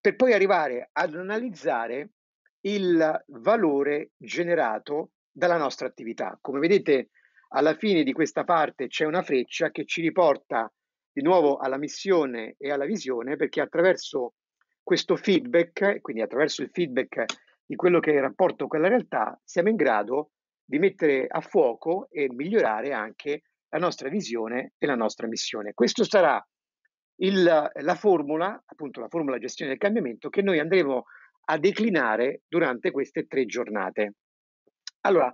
per poi arrivare ad analizzare il valore generato dalla nostra attività. Come vedete, alla fine di questa parte c'è una freccia che ci riporta di nuovo alla missione e alla visione, perché attraverso questo feedback, quindi attraverso il feedback di quello che è il rapporto con la realtà, siamo in grado di mettere a fuoco e migliorare anche la nostra visione e la nostra missione. Questo sarà il, la formula, appunto la formula gestione del cambiamento che noi andremo a declinare durante queste tre giornate. Allora,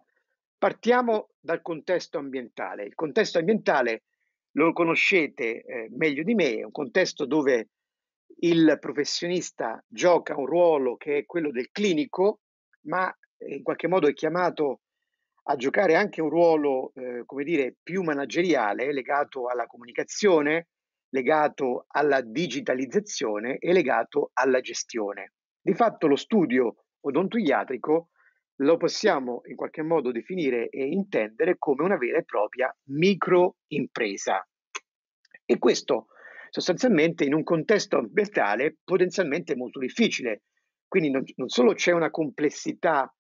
partiamo dal contesto ambientale. Il contesto ambientale lo conoscete eh, meglio di me, è un contesto dove il professionista gioca un ruolo che è quello del clinico, ma eh, in qualche modo è chiamato a giocare anche un ruolo, eh, come dire, più manageriale, legato alla comunicazione, legato alla digitalizzazione e legato alla gestione. Di fatto lo studio odontoiatrico lo possiamo in qualche modo definire e intendere come una vera e propria microimpresa. E questo sostanzialmente in un contesto ambientale potenzialmente molto difficile. Quindi non, non solo c'è una complessità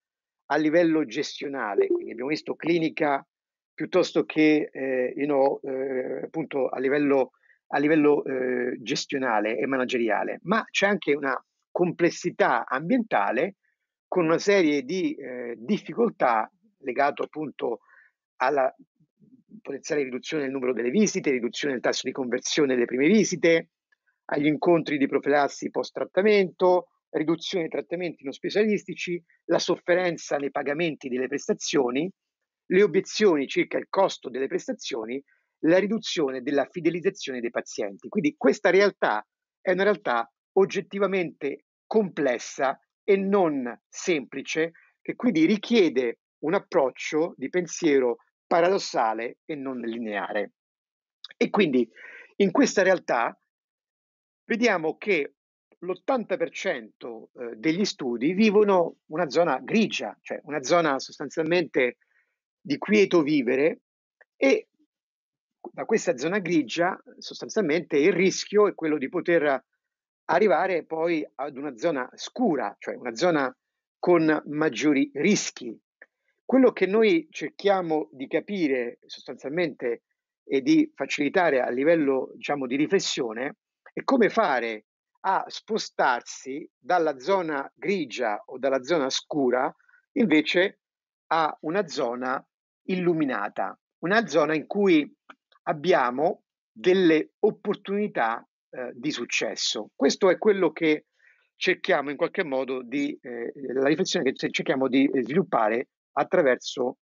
a livello gestionale, quindi abbiamo visto clinica piuttosto che eh, you know, eh, appunto a livello, a livello eh, gestionale e manageriale, ma c'è anche una complessità ambientale con una serie di eh, difficoltà legate appunto alla potenziale riduzione del numero delle visite, riduzione del tasso di conversione delle prime visite, agli incontri di profilassi post-trattamento, riduzione dei trattamenti non specialistici, la sofferenza nei pagamenti delle prestazioni, le obiezioni circa il costo delle prestazioni, la riduzione della fidelizzazione dei pazienti. Quindi questa realtà è una realtà oggettivamente complessa e non semplice, che quindi richiede un approccio di pensiero paradossale e non lineare. E quindi in questa realtà vediamo che l'80% eh, degli studi vivono una zona grigia, cioè una zona sostanzialmente di quieto vivere e da questa zona grigia sostanzialmente il rischio è quello di poter arrivare poi ad una zona scura, cioè una zona con maggiori rischi. Quello che noi cerchiamo di capire sostanzialmente e di facilitare a livello diciamo, di riflessione è come fare a spostarsi dalla zona grigia o dalla zona scura invece a una zona illuminata, una zona in cui abbiamo delle opportunità eh, di successo. Questo è quello che cerchiamo in qualche modo di, eh, la riflessione che cerchiamo di eh, sviluppare attraverso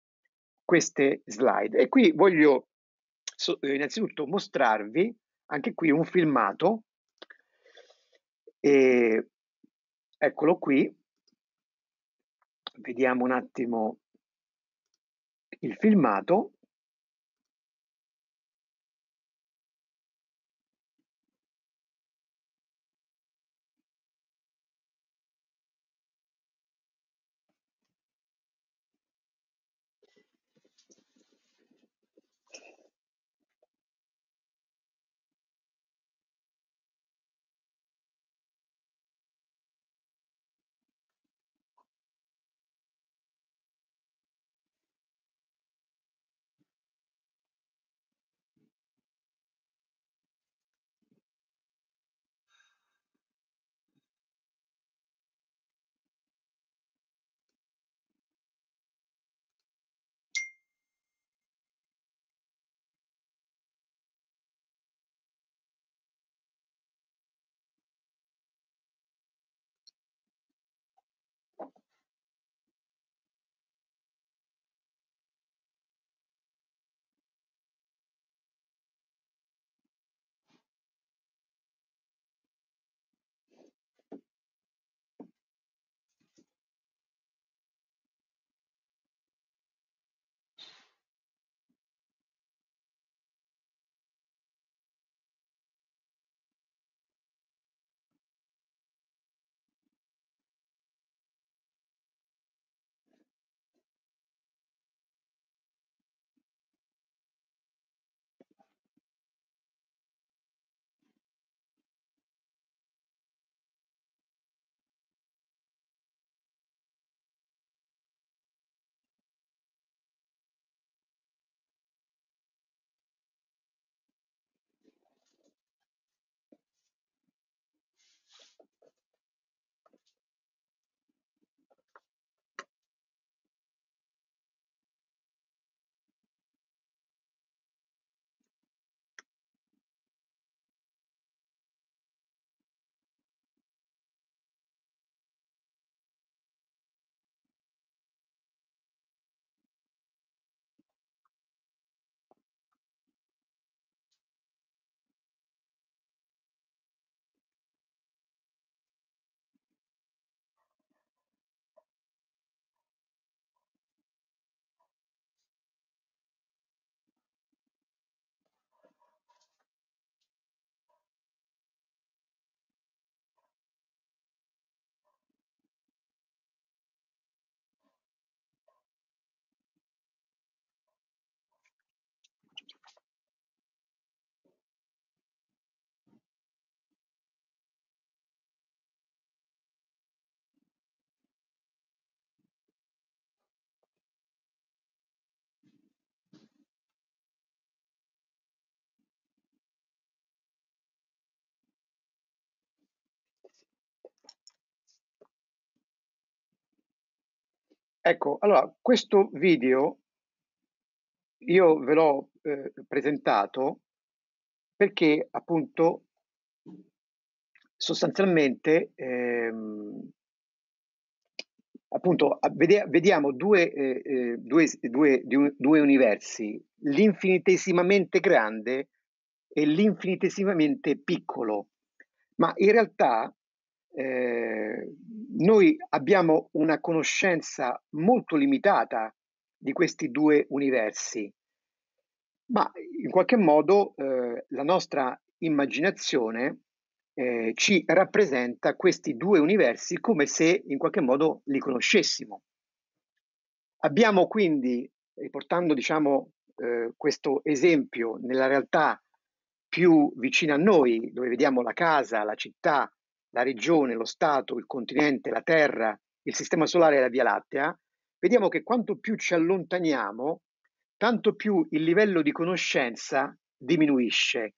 queste slide. E qui voglio eh, innanzitutto mostrarvi anche qui un filmato, e, eccolo qui, vediamo un attimo il filmato Ecco, allora, questo video io ve l'ho eh, presentato perché appunto sostanzialmente ehm, appunto vede vediamo due, eh, eh due, due, due universi, l'infinitesimamente grande e l'infinitesimamente piccolo, ma in realtà eh, noi abbiamo una conoscenza molto limitata di questi due universi, ma in qualche modo eh, la nostra immaginazione eh, ci rappresenta questi due universi come se in qualche modo li conoscessimo. Abbiamo quindi, riportando diciamo, eh, questo esempio nella realtà più vicina a noi, dove vediamo la casa, la città, la regione, lo Stato, il continente, la Terra, il sistema solare e la Via Lattea, vediamo che quanto più ci allontaniamo, tanto più il livello di conoscenza diminuisce.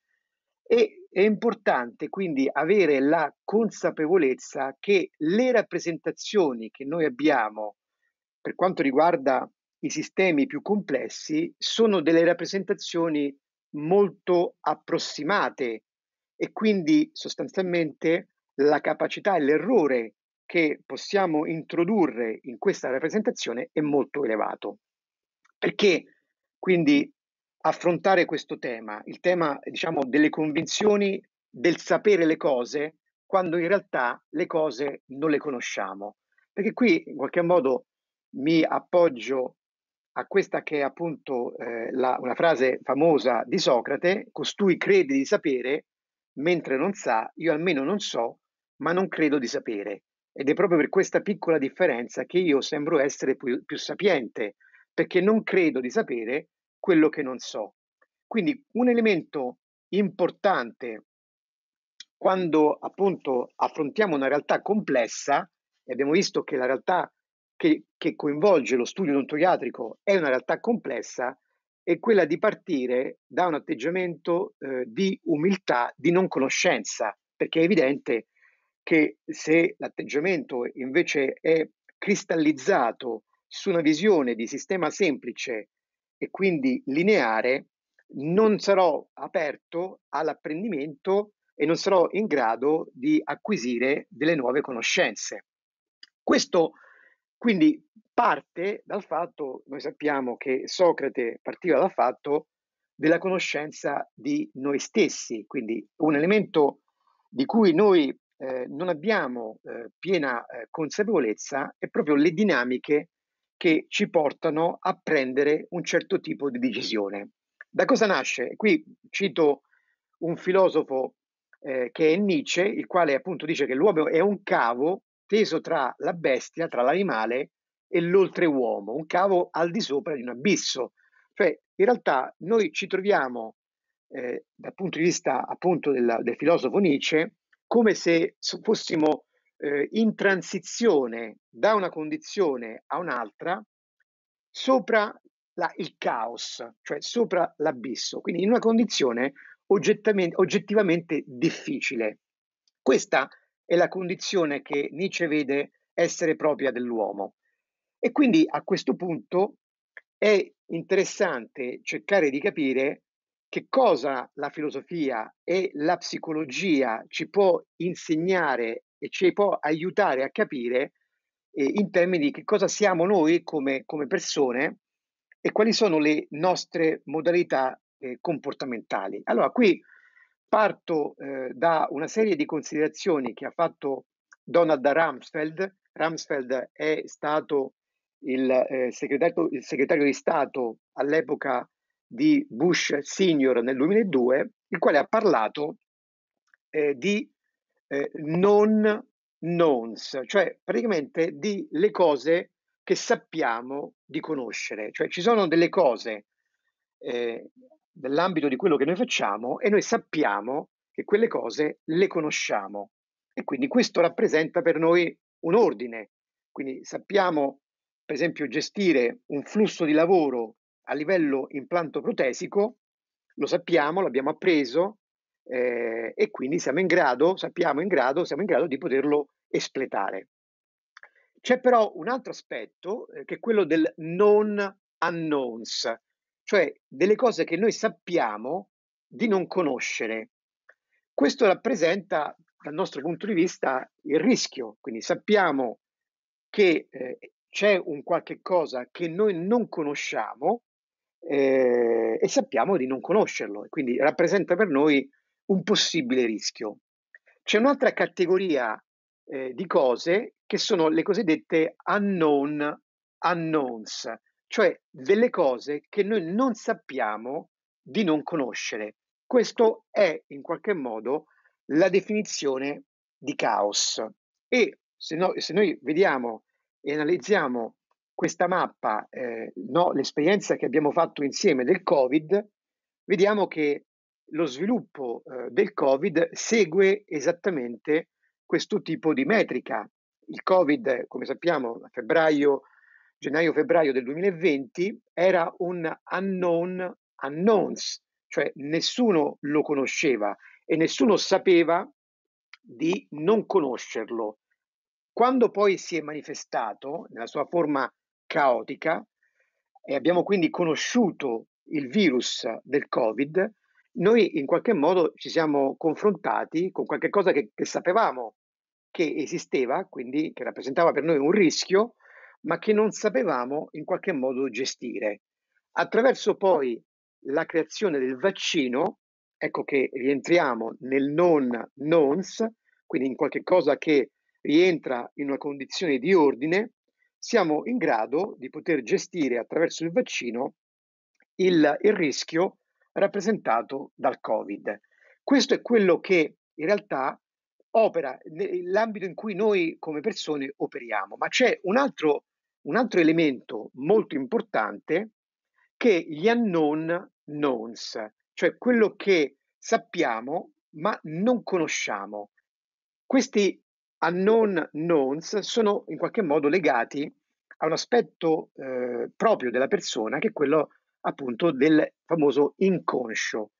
E è importante quindi avere la consapevolezza che le rappresentazioni che noi abbiamo per quanto riguarda i sistemi più complessi sono delle rappresentazioni molto approssimate e quindi sostanzialmente la capacità e l'errore che possiamo introdurre in questa rappresentazione è molto elevato. Perché quindi affrontare questo tema, il tema diciamo, delle convinzioni del sapere le cose, quando in realtà le cose non le conosciamo? Perché qui in qualche modo mi appoggio a questa che è appunto eh, la, una frase famosa di Socrate, costui crede di sapere, mentre non sa, io almeno non so ma non credo di sapere. Ed è proprio per questa piccola differenza che io sembro essere più, più sapiente, perché non credo di sapere quello che non so. Quindi un elemento importante quando appunto affrontiamo una realtà complessa, e abbiamo visto che la realtà che, che coinvolge lo studio odontoiatrico è una realtà complessa, è quella di partire da un atteggiamento eh, di umiltà, di non conoscenza, perché è evidente che se l'atteggiamento invece è cristallizzato su una visione di sistema semplice e quindi lineare, non sarò aperto all'apprendimento e non sarò in grado di acquisire delle nuove conoscenze. Questo quindi parte dal fatto, noi sappiamo che Socrate partiva dal fatto della conoscenza di noi stessi, quindi un elemento di cui noi eh, non abbiamo eh, piena eh, consapevolezza è proprio le dinamiche che ci portano a prendere un certo tipo di decisione. Da cosa nasce? Qui cito un filosofo eh, che è Nietzsche, il quale appunto dice che l'uomo è un cavo teso tra la bestia, tra l'animale e l'oltreuomo, un cavo al di sopra di un abisso. Cioè, in realtà noi ci troviamo, eh, dal punto di vista appunto del, del filosofo Nietzsche, come se fossimo eh, in transizione da una condizione a un'altra sopra la, il caos, cioè sopra l'abisso, quindi in una condizione oggettivamente difficile. Questa è la condizione che Nietzsche vede essere propria dell'uomo. E quindi a questo punto è interessante cercare di capire che cosa la filosofia e la psicologia ci può insegnare e ci può aiutare a capire eh, in termini di che cosa siamo noi come, come persone e quali sono le nostre modalità eh, comportamentali. Allora, qui parto eh, da una serie di considerazioni che ha fatto Donald Rumsfeld. Rumsfeld è stato il, eh, segretario, il segretario di Stato all'epoca di Bush Senior nel 2002, il quale ha parlato eh, di eh, non knowns, cioè praticamente di le cose che sappiamo di conoscere, cioè ci sono delle cose eh, nell'ambito di quello che noi facciamo e noi sappiamo che quelle cose le conosciamo e quindi questo rappresenta per noi un ordine, quindi sappiamo per esempio gestire un flusso di lavoro a livello implanto protesico, lo sappiamo, l'abbiamo appreso eh, e quindi siamo in grado, sappiamo in grado, siamo in grado di poterlo espletare. C'è però un altro aspetto eh, che è quello del non unknowns, cioè delle cose che noi sappiamo di non conoscere. Questo rappresenta dal nostro punto di vista il rischio, quindi sappiamo che eh, c'è un qualche cosa che noi non conosciamo eh, e sappiamo di non conoscerlo, quindi rappresenta per noi un possibile rischio. C'è un'altra categoria eh, di cose che sono le cosiddette unknown unknowns, cioè delle cose che noi non sappiamo di non conoscere. Questo è in qualche modo la definizione di caos. E se, no, se noi vediamo e analizziamo questa mappa, eh, no, l'esperienza che abbiamo fatto insieme del Covid, vediamo che lo sviluppo eh, del Covid segue esattamente questo tipo di metrica. Il Covid, come sappiamo, a febbraio, gennaio-febbraio del 2020 era un unknown unknowns, cioè nessuno lo conosceva e nessuno sapeva di non conoscerlo. Quando poi si è manifestato nella sua forma caotica e abbiamo quindi conosciuto il virus del Covid, noi in qualche modo ci siamo confrontati con qualcosa che, che sapevamo che esisteva, quindi che rappresentava per noi un rischio, ma che non sapevamo in qualche modo gestire. Attraverso poi la creazione del vaccino, ecco che rientriamo nel non nons quindi in qualche cosa che rientra in una condizione di ordine, siamo in grado di poter gestire attraverso il vaccino il, il rischio rappresentato dal Covid. Questo è quello che in realtà opera nell'ambito in cui noi come persone operiamo, ma c'è un altro, un altro elemento molto importante che gli unknown knowns, cioè quello che sappiamo ma non conosciamo. Questi unknown knowns sono in qualche modo legati a un aspetto eh, proprio della persona che è quello appunto del famoso inconscio.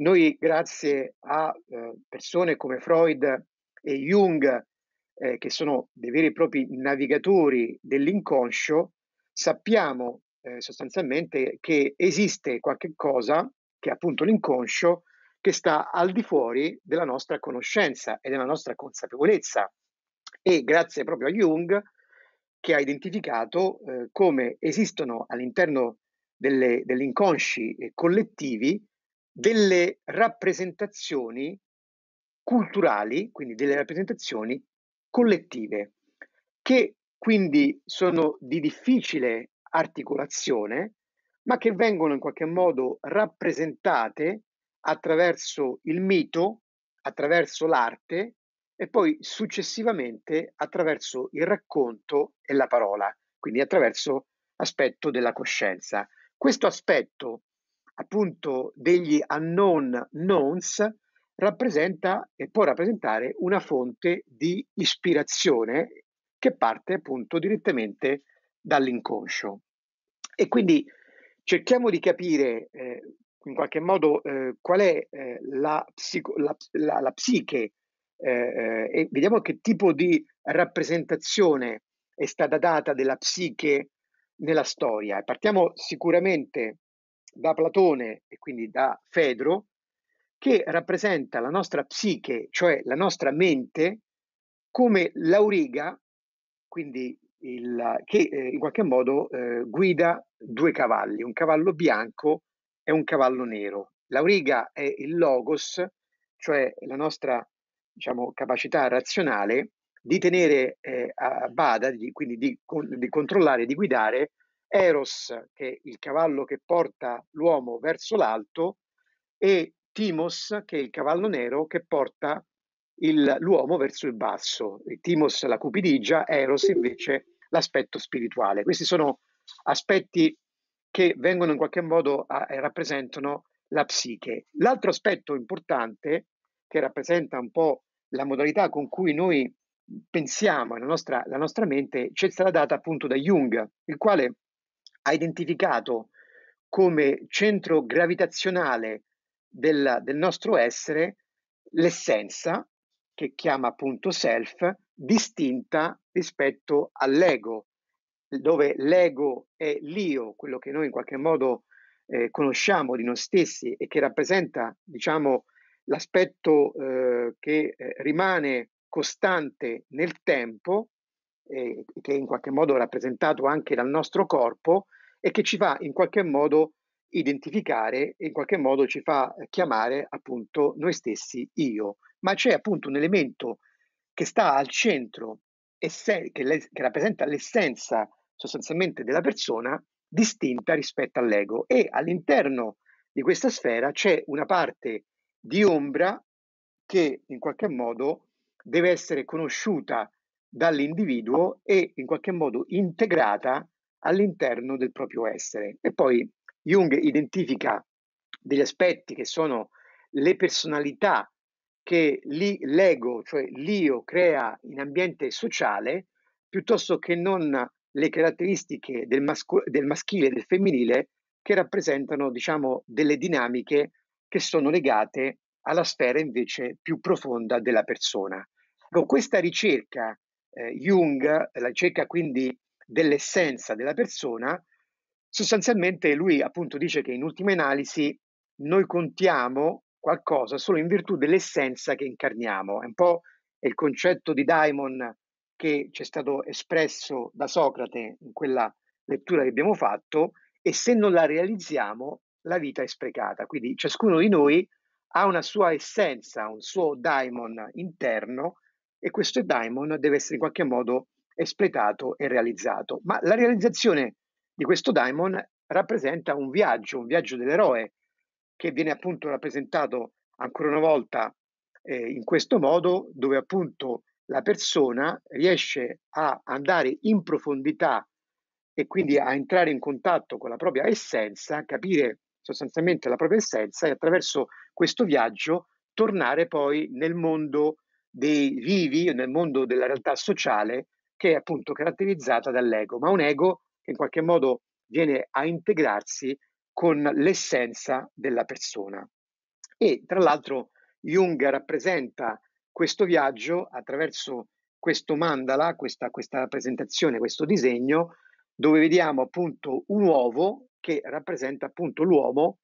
Noi grazie a eh, persone come Freud e Jung, eh, che sono dei veri e propri navigatori dell'inconscio, sappiamo eh, sostanzialmente che esiste qualche cosa, che è appunto l'inconscio, che sta al di fuori della nostra conoscenza e della nostra consapevolezza. E grazie proprio a Jung che ha identificato eh, come esistono all'interno delle, degli inconsci eh, collettivi delle rappresentazioni culturali, quindi delle rappresentazioni collettive, che quindi sono di difficile articolazione, ma che vengono in qualche modo rappresentate attraverso il mito, attraverso l'arte e poi successivamente attraverso il racconto e la parola, quindi attraverso l'aspetto della coscienza. Questo aspetto appunto degli unknown knowns rappresenta e può rappresentare una fonte di ispirazione che parte appunto direttamente dall'inconscio. E quindi cerchiamo di capire eh, in qualche modo eh, qual è eh, la, psico, la, la, la, psiche eh, eh, e vediamo che tipo di rappresentazione è stata data della psiche nella storia. Partiamo sicuramente da Platone e quindi da Fedro, che rappresenta la nostra psiche, cioè la nostra mente, come l'auriga, quindi il, che eh, in qualche modo eh, guida due cavalli, un cavallo bianco è un cavallo nero. L'auriga è il logos, cioè la nostra diciamo, capacità razionale di tenere eh, a bada, di, quindi di, di controllare, di guidare Eros, che è il cavallo che porta l'uomo verso l'alto, e Timos, che è il cavallo nero che porta il, l'uomo verso il basso. E Timos la cupidigia, Eros invece l'aspetto spirituale. Questi sono aspetti che vengono in qualche modo a, a rappresentano la psiche. L'altro aspetto importante che rappresenta un po' la modalità con cui noi pensiamo alla nostra, la nostra mente ci è stata data appunto da Jung, il quale ha identificato come centro gravitazionale del, del nostro essere l'essenza, che chiama appunto self, distinta rispetto all'ego, dove l'ego è l'io, quello che noi in qualche modo eh, conosciamo di noi stessi e che rappresenta, diciamo, l'aspetto eh, che eh, rimane costante nel tempo, eh, che in qualche modo è rappresentato anche dal nostro corpo e che ci fa in qualche modo identificare in qualche modo ci fa chiamare appunto noi stessi io. Ma c'è appunto un elemento che sta al centro, esse- che, le- che rappresenta l'essenza sostanzialmente della persona distinta rispetto all'ego e all'interno di questa sfera c'è una parte di ombra che in qualche modo deve essere conosciuta dall'individuo e in qualche modo integrata all'interno del proprio essere. E poi Jung identifica degli aspetti che sono le personalità che li, l'ego, cioè l'io, crea in ambiente sociale, piuttosto che non le caratteristiche del, masco- del maschile e del femminile che rappresentano, diciamo, delle dinamiche che sono legate alla sfera invece più profonda della persona. Con questa ricerca eh, Jung, la ricerca quindi dell'essenza della persona, sostanzialmente lui appunto dice che in ultima analisi noi contiamo qualcosa solo in virtù dell'essenza che incarniamo. È un po' il concetto di Daimon che ci è stato espresso da Socrate in quella lettura che abbiamo fatto e se non la realizziamo la vita è sprecata. Quindi ciascuno di noi ha una sua essenza, un suo daimon interno e questo daimon deve essere in qualche modo espletato e realizzato. Ma la realizzazione di questo daimon rappresenta un viaggio, un viaggio dell'eroe che viene appunto rappresentato ancora una volta eh, in questo modo dove appunto la persona riesce a andare in profondità e quindi a entrare in contatto con la propria essenza, capire sostanzialmente la propria essenza e attraverso questo viaggio tornare poi nel mondo dei vivi, nel mondo della realtà sociale che è appunto caratterizzata dall'ego, ma un ego che in qualche modo viene a integrarsi con l'essenza della persona. E tra l'altro Jung rappresenta questo viaggio attraverso questo mandala, questa, questa presentazione, questo disegno, dove vediamo appunto un uovo che rappresenta appunto l'uomo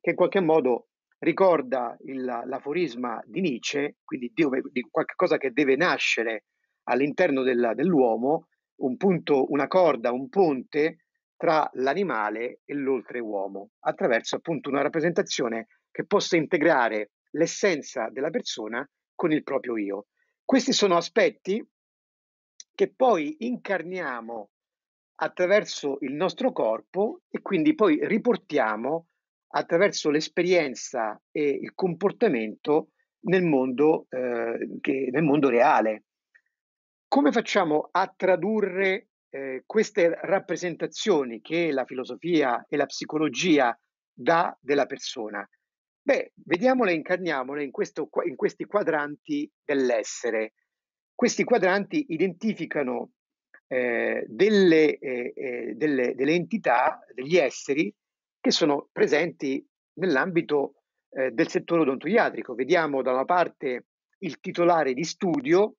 che in qualche modo ricorda il, l'aforisma di Nietzsche, quindi di, di qualcosa che deve nascere all'interno del, dell'uomo, un punto, una corda, un ponte tra l'animale e l'oltreuomo, attraverso appunto una rappresentazione che possa integrare l'essenza della persona con il proprio io. Questi sono aspetti che poi incarniamo attraverso il nostro corpo e quindi poi riportiamo attraverso l'esperienza e il comportamento nel mondo, eh, che, nel mondo reale. Come facciamo a tradurre eh, queste rappresentazioni che la filosofia e la psicologia dà della persona? Beh, vediamole incarniamole in, questo, in questi quadranti dell'essere. Questi quadranti identificano eh, delle, eh, eh delle, delle, entità, degli esseri che sono presenti nell'ambito eh, del settore odontoiatrico. Vediamo da una parte il titolare di studio,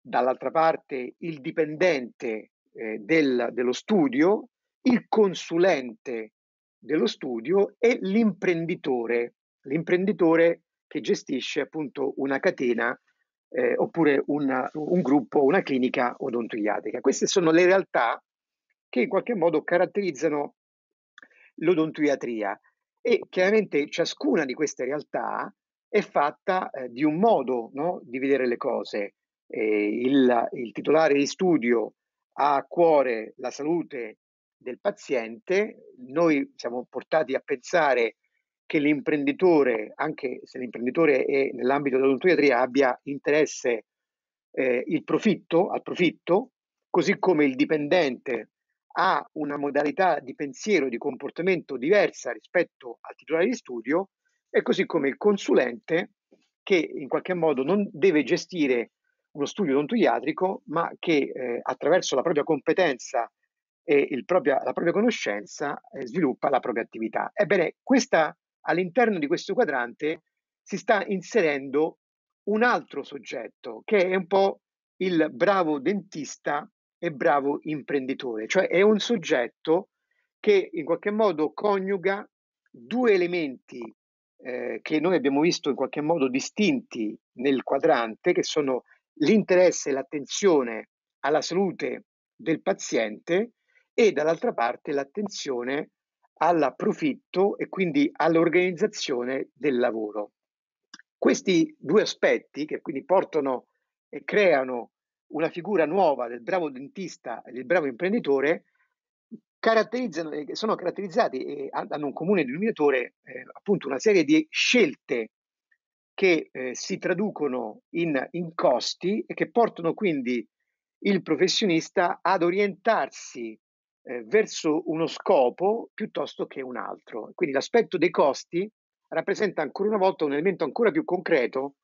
dall'altra parte il dipendente eh, del, dello studio, il consulente dello studio e l'imprenditore, l'imprenditore che gestisce appunto una catena eh, oppure una, un gruppo, una clinica odontoiatrica. Queste sono le realtà che in qualche modo caratterizzano l'odontoiatria e chiaramente ciascuna di queste realtà è fatta eh, di un modo no? di vedere le cose. Eh, il, il titolare di studio ha a cuore la salute del paziente, noi siamo portati a pensare che l'imprenditore, anche se l'imprenditore è nell'ambito dell'odontoiatria, abbia interesse eh, il profitto, al profitto, così come il dipendente ha una modalità di pensiero, e di comportamento diversa rispetto al titolare di studio, e così come il consulente che in qualche modo non deve gestire uno studio odontoiatrico, ma che eh, attraverso la propria competenza e propria, la propria conoscenza eh, sviluppa la propria attività. Ebbene, questa, all'interno di questo quadrante si sta inserendo un altro soggetto che è un po' il bravo dentista e bravo imprenditore, cioè è un soggetto che in qualche modo coniuga due elementi eh, che noi abbiamo visto in qualche modo distinti nel quadrante, che sono l'interesse e l'attenzione alla salute del paziente e dall'altra parte l'attenzione al profitto e quindi all'organizzazione del lavoro. Questi due aspetti che quindi portano e creano una figura nuova del bravo dentista e del bravo imprenditore sono caratterizzati e hanno un comune denominatore eh, appunto una serie di scelte che eh, si traducono in, in costi e che portano quindi il professionista ad orientarsi eh, verso uno scopo piuttosto che un altro. Quindi l'aspetto dei costi rappresenta ancora una volta un elemento ancora più concreto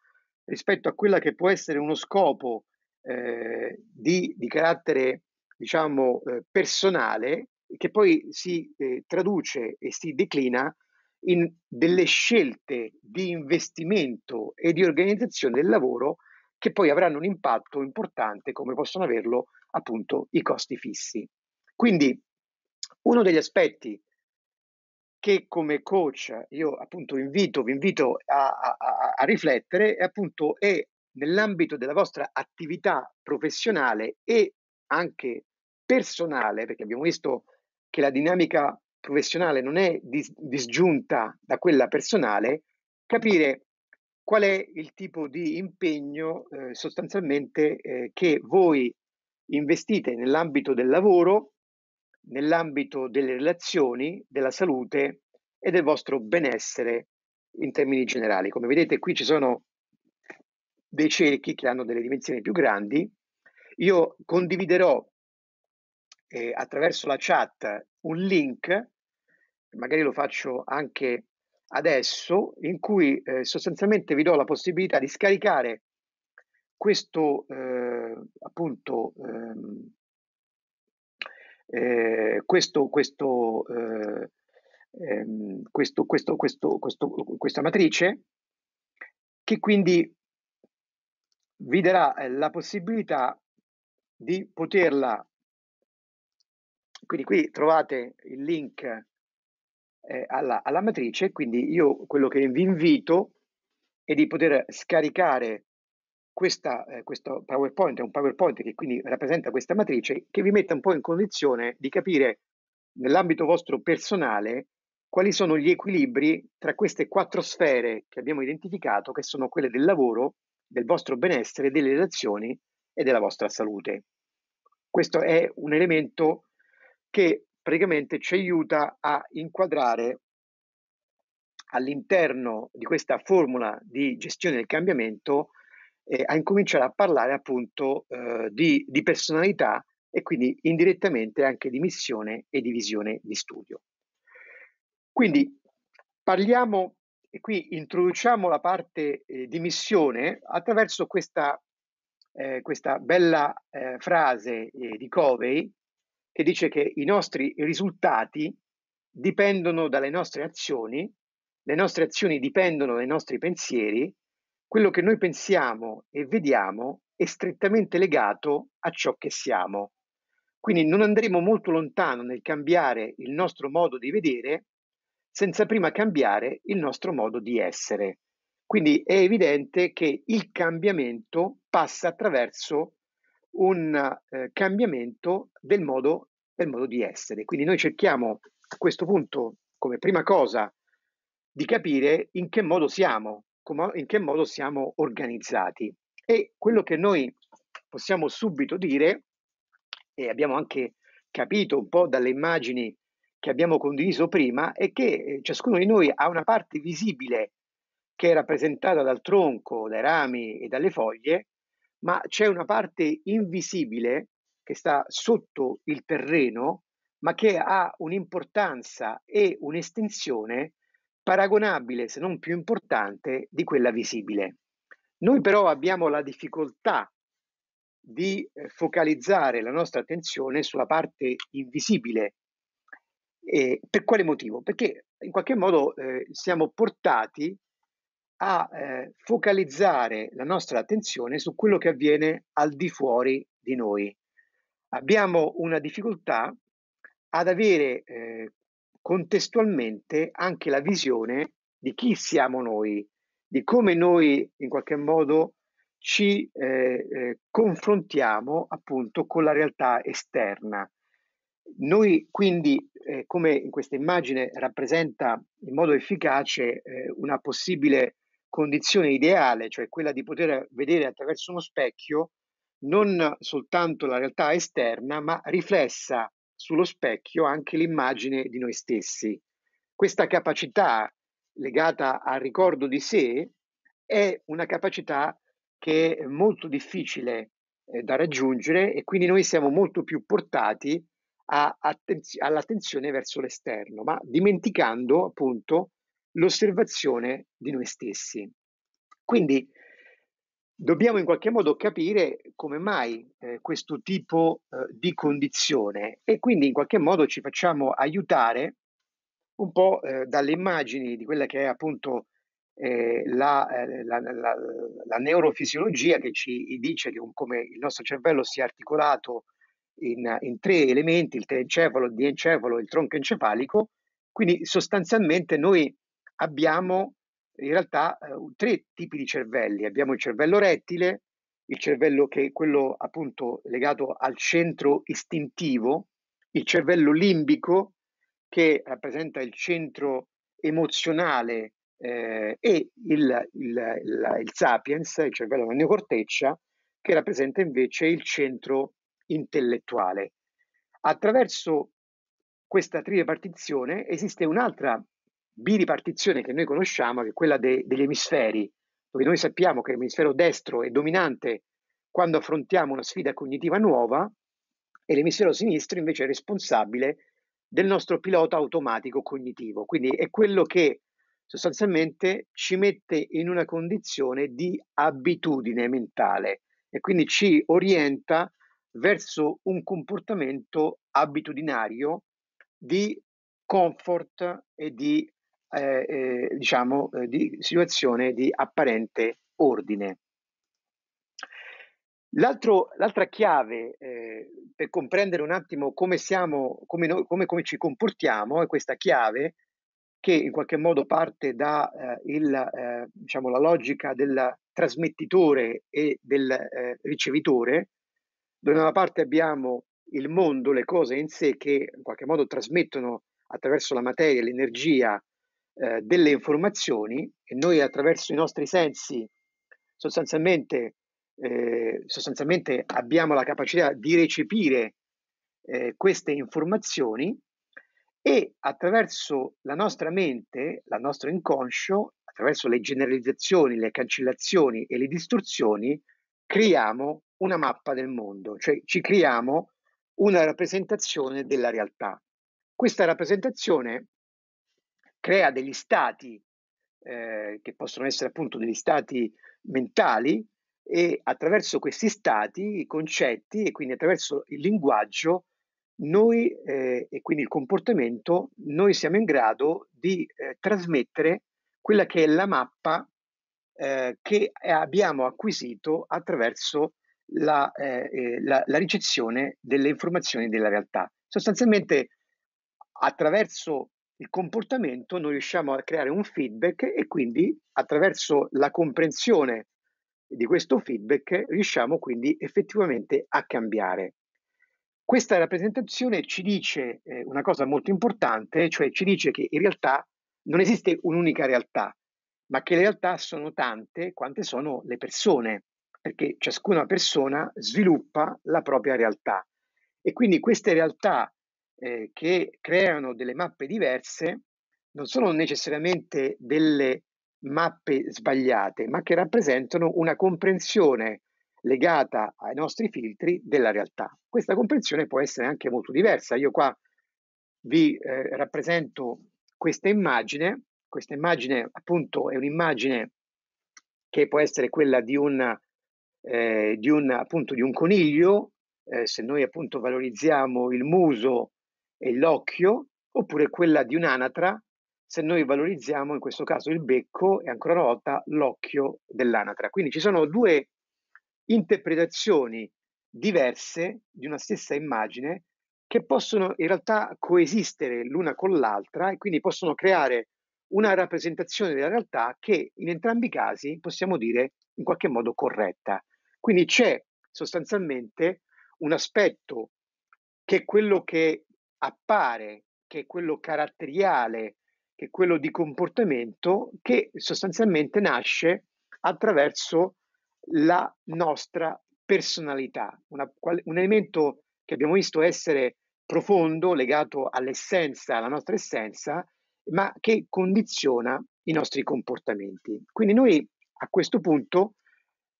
rispetto a quella che può essere uno scopo eh, di, di, carattere diciamo eh, personale che poi si eh, traduce e si declina in delle scelte di investimento e di organizzazione del lavoro che poi avranno un impatto importante come possono averlo appunto i costi fissi. Quindi uno degli aspetti che come coach io appunto invito, vi invito a, a, a riflettere è appunto è nell'ambito della vostra attività professionale e anche personale, perché abbiamo visto che la dinamica professionale non è dis- disgiunta da quella personale, capire qual è il tipo di impegno eh, sostanzialmente eh, che voi investite nell'ambito del lavoro nell'ambito delle relazioni, della salute e del vostro benessere in termini generali. Come vedete qui ci sono dei cerchi che hanno delle dimensioni più grandi. Io condividerò eh, attraverso la chat un link, magari lo faccio anche adesso, in cui eh, sostanzialmente vi do la possibilità di scaricare questo eh, appunto ehm, eh, questo, questo, eh, ehm, questo, questa matrice che quindi vi darà eh, la possibilità di poterla quindi qui trovate il link eh, alla, alla matrice quindi io quello che vi invito è di poter scaricare questa, eh, questo PowerPoint è un PowerPoint che quindi rappresenta questa matrice che vi metta un po' in condizione di capire nell'ambito vostro personale quali sono gli equilibri tra queste quattro sfere che abbiamo identificato, che sono quelle del lavoro, del vostro benessere, delle relazioni e della vostra salute. Questo è un elemento che praticamente ci aiuta a inquadrare all'interno di questa formula di gestione del cambiamento eh, a incominciare a parlare appunto eh, di, di personalità e quindi indirettamente anche di missione e di visione di studio. Quindi parliamo e qui introduciamo la parte eh, di missione attraverso questa, eh, questa bella eh, frase eh, di Covey che dice che i nostri risultati dipendono dalle nostre azioni, le nostre azioni dipendono dai nostri pensieri quello che noi pensiamo e vediamo è strettamente legato a ciò che siamo. Quindi non andremo molto lontano nel cambiare il nostro modo di vedere senza prima cambiare il nostro modo di essere. Quindi è evidente che il cambiamento passa attraverso un eh, cambiamento del modo, del modo di essere. Quindi noi cerchiamo a questo punto, come prima cosa, di capire in che modo siamo, in che modo siamo organizzati. E quello che noi possiamo subito dire, e abbiamo anche capito un po' dalle immagini che abbiamo condiviso prima, è che eh, ciascuno di noi ha una parte visibile che è rappresentata dal tronco, dai rami e dalle foglie, ma c'è una parte invisibile che sta sotto il terreno, ma che ha un'importanza e un'estensione paragonabile se non più importante di quella visibile. Noi però abbiamo la difficoltà di eh, focalizzare la nostra attenzione sulla parte invisibile. Eh, per quale motivo? Perché in qualche modo eh, siamo portati a eh, focalizzare la nostra attenzione su quello che avviene al di fuori di noi. Abbiamo una difficoltà ad avere eh, contestualmente anche la visione di chi siamo noi, di come noi in qualche modo ci eh, eh, confrontiamo appunto con la realtà esterna. Noi quindi, eh, come in questa immagine rappresenta in modo efficace eh, una possibile condizione ideale, cioè quella di poter vedere attraverso uno specchio non soltanto la realtà esterna, ma riflessa sullo specchio anche l'immagine di noi stessi. Questa capacità legata al ricordo di sé è una capacità che è molto difficile eh, da raggiungere e quindi noi siamo molto più portati attenzio- all'attenzione verso l'esterno, ma dimenticando appunto l'osservazione di noi stessi. Quindi dobbiamo in qualche modo capire come mai eh, questo tipo eh, di condizione e quindi in qualche modo ci facciamo aiutare un po' eh, dalle immagini di quella che è appunto eh, eh, la, la, la, la, neurofisiologia che ci dice che un, come il nostro cervello sia articolato in, in tre elementi, il telencefalo, il diencefalo e il tronco encefalico, quindi sostanzialmente noi abbiamo in realtà eh, tre tipi di cervelli. Abbiamo il cervello rettile, il cervello che è quello appunto legato al centro istintivo, il cervello limbico che rappresenta il centro emozionale eh, e il, il, il, il, sapiens, il cervello della neocorteccia, che rappresenta invece il centro intellettuale. Attraverso questa tripartizione esiste un'altra biripartizione che noi conosciamo, che è quella de- degli emisferi, dove noi sappiamo che l'emisfero destro è dominante quando affrontiamo una sfida cognitiva nuova e l'emisfero sinistro invece è responsabile del nostro pilota automatico cognitivo. Quindi è quello che sostanzialmente ci mette in una condizione di abitudine mentale e quindi ci orienta verso un comportamento abitudinario di comfort e di eh, eh, diciamo, eh, di situazione di apparente ordine. L'altro, l'altra chiave eh, per comprendere un attimo come, siamo, come, noi, come, come, ci comportiamo è questa chiave che in qualche modo parte dalla eh, eh, diciamo, logica del trasmettitore e del eh, ricevitore, dove da una parte abbiamo il mondo, le cose in sé che in qualche modo trasmettono attraverso la materia, l'energia, eh, delle informazioni e noi attraverso i nostri sensi sostanzialmente, eh, sostanzialmente abbiamo la capacità di recepire eh, queste informazioni e attraverso la nostra mente, il nostro inconscio, attraverso le generalizzazioni, le cancellazioni e le distorsioni, creiamo una mappa del mondo, cioè ci creiamo una rappresentazione della realtà. Questa rappresentazione crea degli stati eh, che possono essere appunto degli stati mentali e attraverso questi stati, i concetti e quindi attraverso il linguaggio noi eh, e quindi il comportamento, noi siamo in grado di eh, trasmettere quella che è la mappa eh, che abbiamo acquisito attraverso la, eh, eh, la, la, ricezione delle informazioni della realtà. Sostanzialmente attraverso il comportamento noi riusciamo a creare un feedback e quindi attraverso la comprensione di questo feedback riusciamo quindi effettivamente a cambiare. Questa rappresentazione ci dice eh, una cosa molto importante, cioè ci dice che in realtà non esiste un'unica realtà, ma che le realtà sono tante quante sono le persone, perché ciascuna persona sviluppa la propria realtà. E quindi queste realtà eh, che creano delle mappe diverse, non sono necessariamente delle mappe sbagliate, ma che rappresentano una comprensione legata ai nostri filtri della realtà. Questa comprensione può essere anche molto diversa. Io qua vi eh, rappresento questa immagine, questa immagine appunto è un'immagine che può essere quella di un, eh, di un, appunto, di un coniglio, eh, se noi appunto valorizziamo il muso e l'occhio, oppure quella di un'anatra, se noi valorizziamo in questo caso il becco e ancora una volta l'occhio dell'anatra. Quindi ci sono due interpretazioni diverse di una stessa immagine che possono in realtà coesistere l'una con l'altra e quindi possono creare una rappresentazione della realtà che in entrambi i casi possiamo dire in qualche modo corretta. Quindi c'è sostanzialmente un aspetto che è quello che appare che è quello caratteriale, che è quello di comportamento che sostanzialmente nasce attraverso la nostra personalità, una, un elemento che abbiamo visto essere profondo, legato all'essenza, alla nostra essenza, ma che condiziona i nostri comportamenti. Quindi noi a questo punto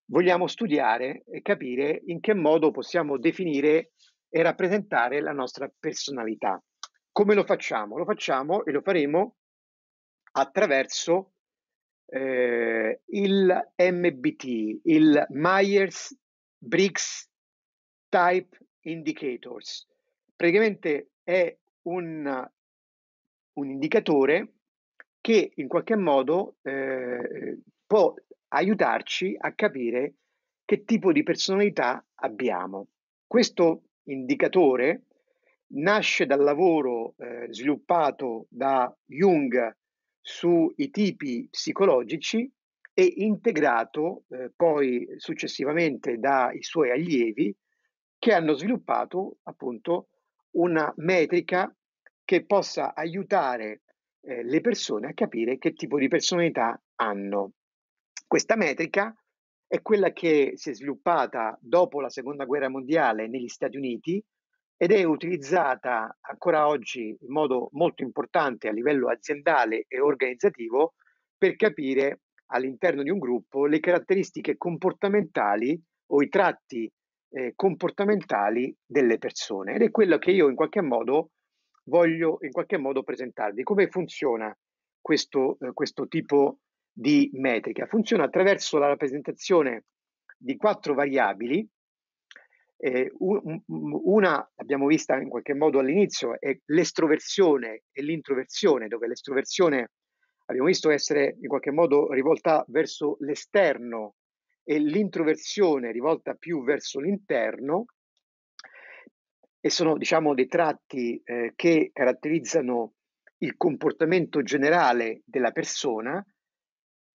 vogliamo studiare e capire in che modo possiamo definire e rappresentare la nostra personalità. Come lo facciamo? Lo facciamo e lo faremo attraverso eh, il MBT, il Myers Briggs Type Indicators. Praticamente è un, un indicatore che in qualche modo eh, può aiutarci a capire che tipo di personalità abbiamo. Questo indicatore nasce dal lavoro eh, sviluppato da Jung sui tipi psicologici e integrato eh, poi successivamente dai suoi allievi che hanno sviluppato appunto una metrica che possa aiutare eh, le persone a capire che tipo di personalità hanno. Questa metrica è quella che si è sviluppata dopo la seconda guerra mondiale negli Stati Uniti ed è utilizzata ancora oggi in modo molto importante a livello aziendale e organizzativo per capire all'interno di un gruppo le caratteristiche comportamentali o i tratti eh, comportamentali delle persone ed è quello che io in qualche modo voglio in qualche modo presentarvi come funziona questo, eh, questo tipo di metrica. Funziona attraverso la rappresentazione di quattro variabili. Eh, una abbiamo vista in qualche modo all'inizio, è l'estroversione e l'introversione, dove l'estroversione abbiamo visto essere in qualche modo rivolta verso l'esterno e l'introversione rivolta più verso l'interno e sono diciamo dei tratti eh, che caratterizzano il comportamento generale della persona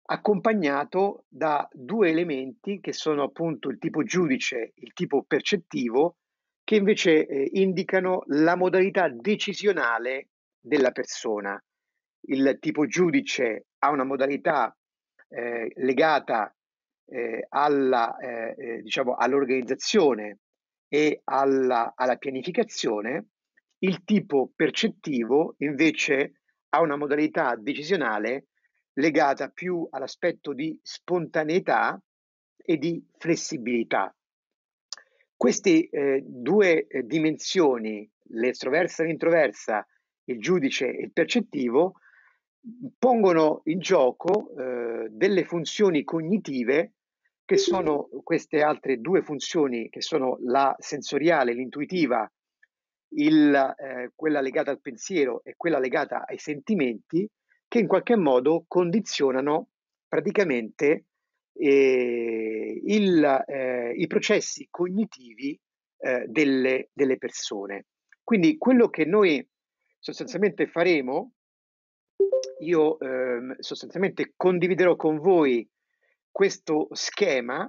accompagnato da due elementi che sono appunto il tipo giudice, il tipo percettivo, che invece eh, indicano la modalità decisionale della persona. Il tipo giudice ha una modalità eh, legata eh, alla, eh, eh, diciamo, all'organizzazione e alla, alla pianificazione, il tipo percettivo invece ha una modalità decisionale legata più all'aspetto di spontaneità e di flessibilità. Queste eh, due eh, dimensioni, l'estroversa e l'introversa, il giudice e il percettivo, pongono in gioco eh, delle funzioni cognitive che sono queste altre due funzioni che sono la sensoriale, l'intuitiva, il, eh, quella legata al pensiero e quella legata ai sentimenti, che in qualche modo condizionano praticamente eh, il, eh, i processi cognitivi eh, delle, delle, persone. Quindi quello che noi sostanzialmente faremo, io ehm, sostanzialmente condividerò con voi questo schema,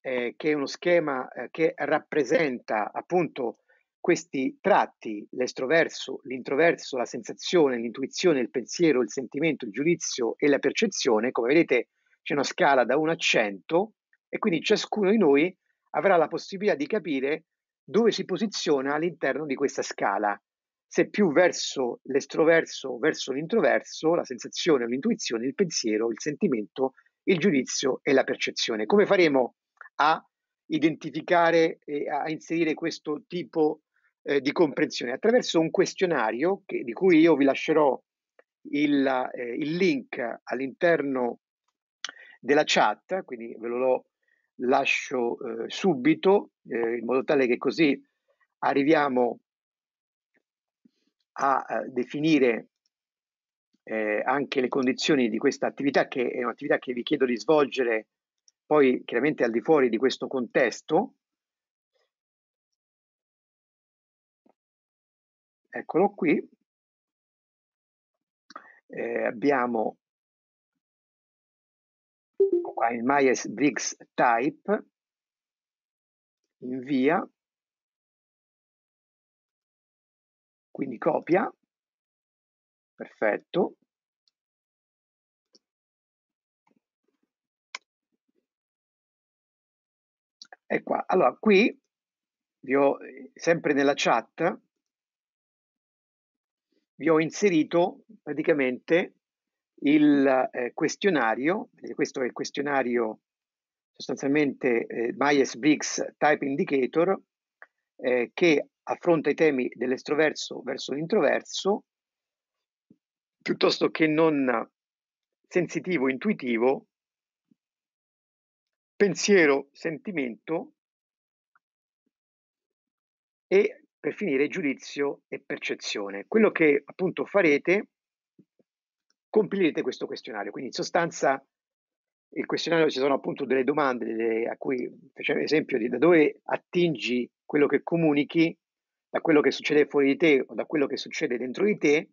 eh, che è uno schema eh, che rappresenta appunto questi tratti, l'estroverso, l'introverso, la sensazione, l'intuizione, il pensiero, il sentimento, il giudizio e la percezione, come vedete c'è una scala da 1 a 100 e quindi ciascuno di noi avrà la possibilità di capire dove si posiziona all'interno di questa scala, se più verso l'estroverso, verso l'introverso, la sensazione l'intuizione, il pensiero, il sentimento, il giudizio e la percezione. Come faremo a identificare e a inserire questo tipo eh, di comprensione attraverso un questionario che, di cui io vi lascerò il, eh, il, link all'interno della chat, quindi ve lo lascio eh, subito eh, in modo tale che così arriviamo a, a eh, definire eh, anche le condizioni di questa attività che è un'attività che vi chiedo di svolgere poi chiaramente al di fuori di questo contesto Eccolo qui. Eh, abbiamo qua il Myers-Briggs Type, invia, quindi copia, perfetto. E qua, allora qui vi ho eh, sempre nella chat vi ho inserito praticamente il eh, questionario, questo è il questionario sostanzialmente eh, Myers-Briggs Type Indicator eh, che affronta i temi dell'estroverso verso l'introverso piuttosto che non sensitivo, intuitivo, pensiero, sentimento e per finire giudizio e percezione. Quello che appunto farete, compilirete questo questionario, quindi in sostanza il questionario ci sono appunto delle domande delle, a cui facciamo esempio di da dove attingi quello che comunichi da quello che succede fuori di te o da quello che succede dentro di te.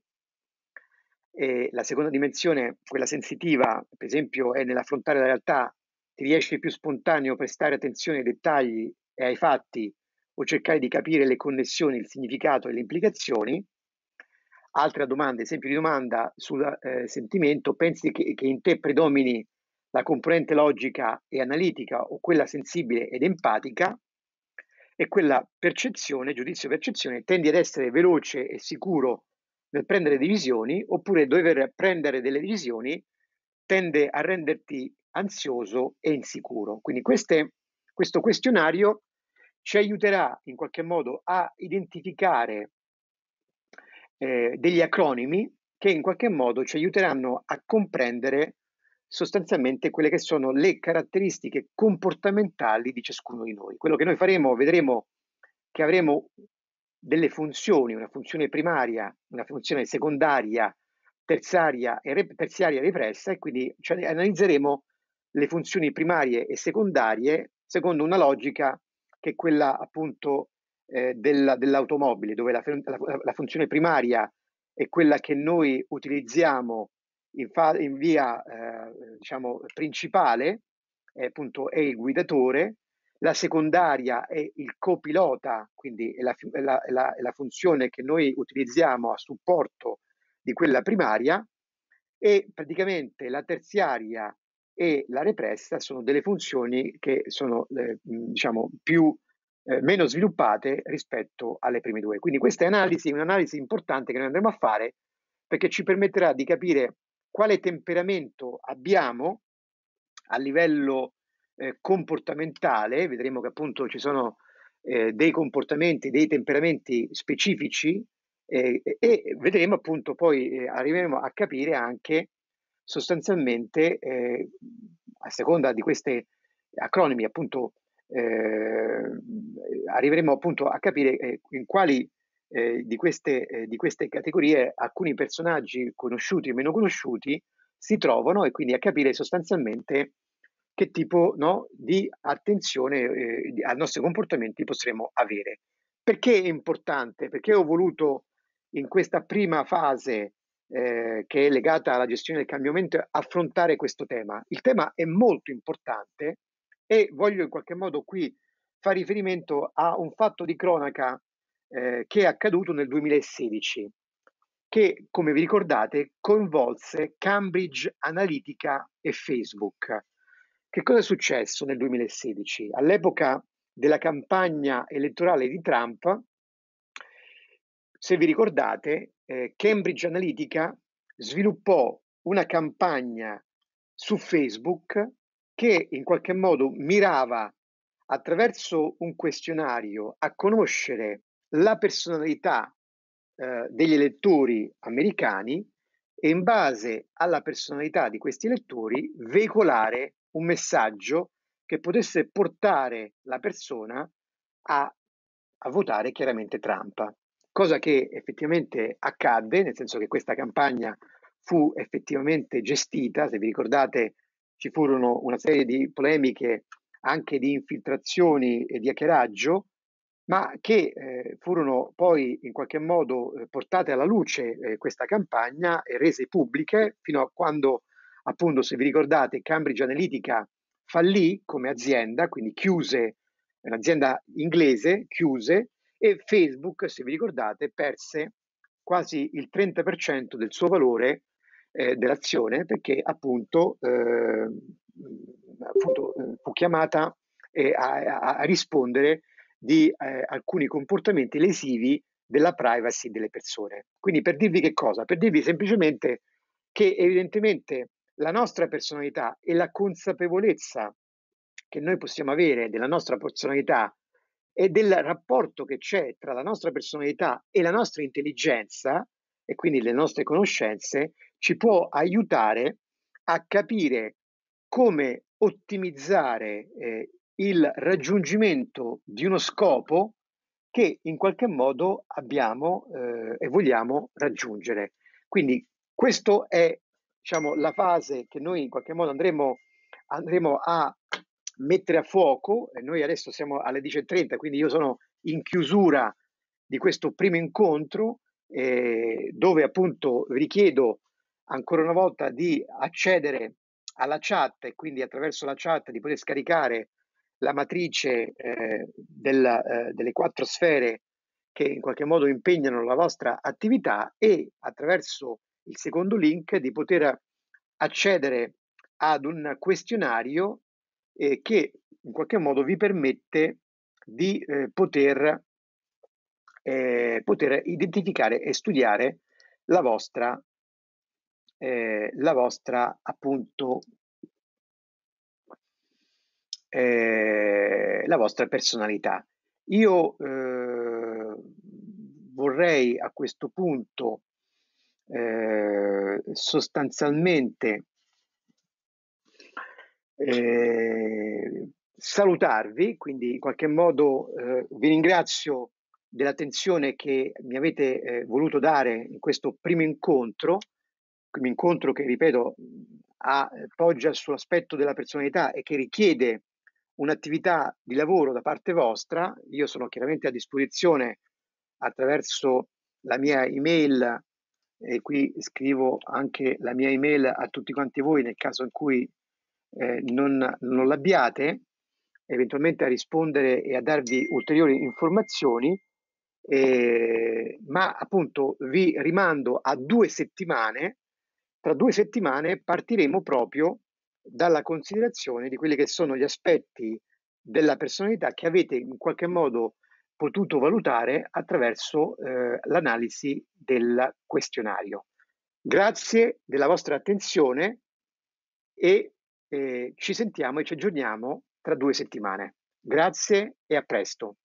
E la seconda dimensione, quella sensitiva, per esempio, è nell'affrontare la realtà, ti riesce più spontaneo prestare attenzione ai dettagli e ai fatti o cercare di capire le connessioni, il significato e le implicazioni. Altra domanda, esempio di domanda sul eh, sentimento, pensi che, che in te predomini la componente logica e analitica o quella sensibile ed empatica? E quella percezione, giudizio-percezione, tendi ad essere veloce e sicuro nel prendere decisioni oppure dover prendere delle decisioni tende a renderti ansioso e insicuro. Quindi queste, questo questionario ci aiuterà in qualche modo a identificare eh, degli acronimi che in qualche modo ci aiuteranno a comprendere sostanzialmente quelle che sono le caratteristiche comportamentali di ciascuno di noi. Quello che noi faremo, vedremo che avremo delle funzioni, una funzione primaria, una funzione secondaria, terziaria e, rep- terziaria repressa e quindi cioè, analizzeremo le funzioni primarie e secondarie secondo una logica che è quella appunto eh, della, dell'automobile, dove la, la, la, funzione primaria è quella che noi utilizziamo in, fa, in via eh, diciamo, principale, è appunto è il guidatore, la secondaria è il copilota, quindi è la, è la, è la funzione che noi utilizziamo a supporto di quella primaria, e praticamente la terziaria e la repressa sono delle funzioni che sono eh, diciamo, più, eh, meno sviluppate rispetto alle prime due. Quindi questa è analisi, un'analisi importante che noi andremo a fare perché ci permetterà di capire quale temperamento abbiamo a livello eh, comportamentale, vedremo che appunto ci sono eh, dei comportamenti, dei temperamenti specifici eh, e vedremo appunto poi eh, arriveremo a capire anche sostanzialmente eh, a seconda di queste acronimi appunto eh, arriveremo appunto a capire eh, in quali eh, di queste, eh, di, queste, categorie alcuni personaggi conosciuti e meno conosciuti si trovano e quindi a capire sostanzialmente che tipo no, di attenzione eh, di, ai nostri comportamenti potremo avere. Perché è importante? Perché ho voluto in questa prima fase eh, che è legata alla gestione del cambiamento, affrontare questo tema. Il tema è molto importante e voglio in qualche modo qui fare riferimento a un fatto di cronaca eh, che è accaduto nel 2016, che come vi ricordate coinvolse Cambridge Analytica e Facebook. Che cosa è successo nel 2016? All'epoca della campagna elettorale di Trump, se vi ricordate, eh, Cambridge Analytica sviluppò una campagna su Facebook che in qualche modo mirava attraverso un questionario a conoscere la personalità eh, degli elettori americani e in base alla personalità di questi elettori veicolare un messaggio che potesse portare la persona a, a votare chiaramente Trump cosa che effettivamente accadde, nel senso che questa campagna fu effettivamente gestita, se vi ricordate ci furono una serie di polemiche anche di infiltrazioni e di hackeraggio, ma che eh, furono poi in qualche modo eh, portate alla luce eh, questa campagna e rese pubbliche fino a quando, appunto, se vi ricordate, Cambridge Analytica fallì come azienda, quindi chiuse, un'azienda inglese, chiuse, e Facebook, se vi ricordate, perse quasi il 30% del suo valore eh, dell'azione perché appunto, ehm, eh, appunto fu chiamata eh, a, a, rispondere di eh, alcuni comportamenti lesivi della privacy delle persone. Quindi per dirvi che cosa? Per dirvi semplicemente che evidentemente la nostra personalità e la consapevolezza che noi possiamo avere della nostra personalità e del rapporto che c'è tra la nostra personalità e la nostra intelligenza, e quindi le nostre conoscenze, ci può aiutare a capire come ottimizzare eh, il raggiungimento di uno scopo che in qualche modo abbiamo eh, e vogliamo raggiungere. Quindi questa è diciamo, la fase che noi in qualche modo andremo, andremo a mettere a fuoco, e noi adesso siamo alle 10.30, quindi io sono in chiusura di questo primo incontro eh, dove appunto vi chiedo ancora una volta di accedere alla chat e quindi attraverso la chat di poter scaricare la matrice eh, della, eh, delle quattro sfere che in qualche modo impegnano la vostra attività e attraverso il secondo link di poter accedere ad un questionario eh, che in qualche modo vi permette di eh, poter, eh, poter, identificare e studiare la vostra, eh, la vostra appunto eh, la vostra personalità. Io eh, vorrei a questo punto sostanzialmente Ehm, salutarvi, quindi in qualche modo eh, vi ringrazio dell'attenzione che mi avete eh, voluto dare in questo primo incontro, un incontro che, ripeto, ha, eh, poggia sull'aspetto della personalità e che richiede un'attività di lavoro da parte vostra. Io sono chiaramente a disposizione attraverso la mia email e qui scrivo anche la mia email a tutti quanti voi nel caso in cui eh, non, non l'abbiate, eventualmente a rispondere e a darvi ulteriori informazioni, eh, ma appunto vi rimando a due settimane, tra due settimane partiremo proprio dalla considerazione di quelli che sono gli aspetti della personalità che avete in qualche modo potuto valutare attraverso eh, l'analisi del questionario. Grazie della vostra attenzione e ci sentiamo e ci aggiorniamo tra due settimane. Grazie e a presto.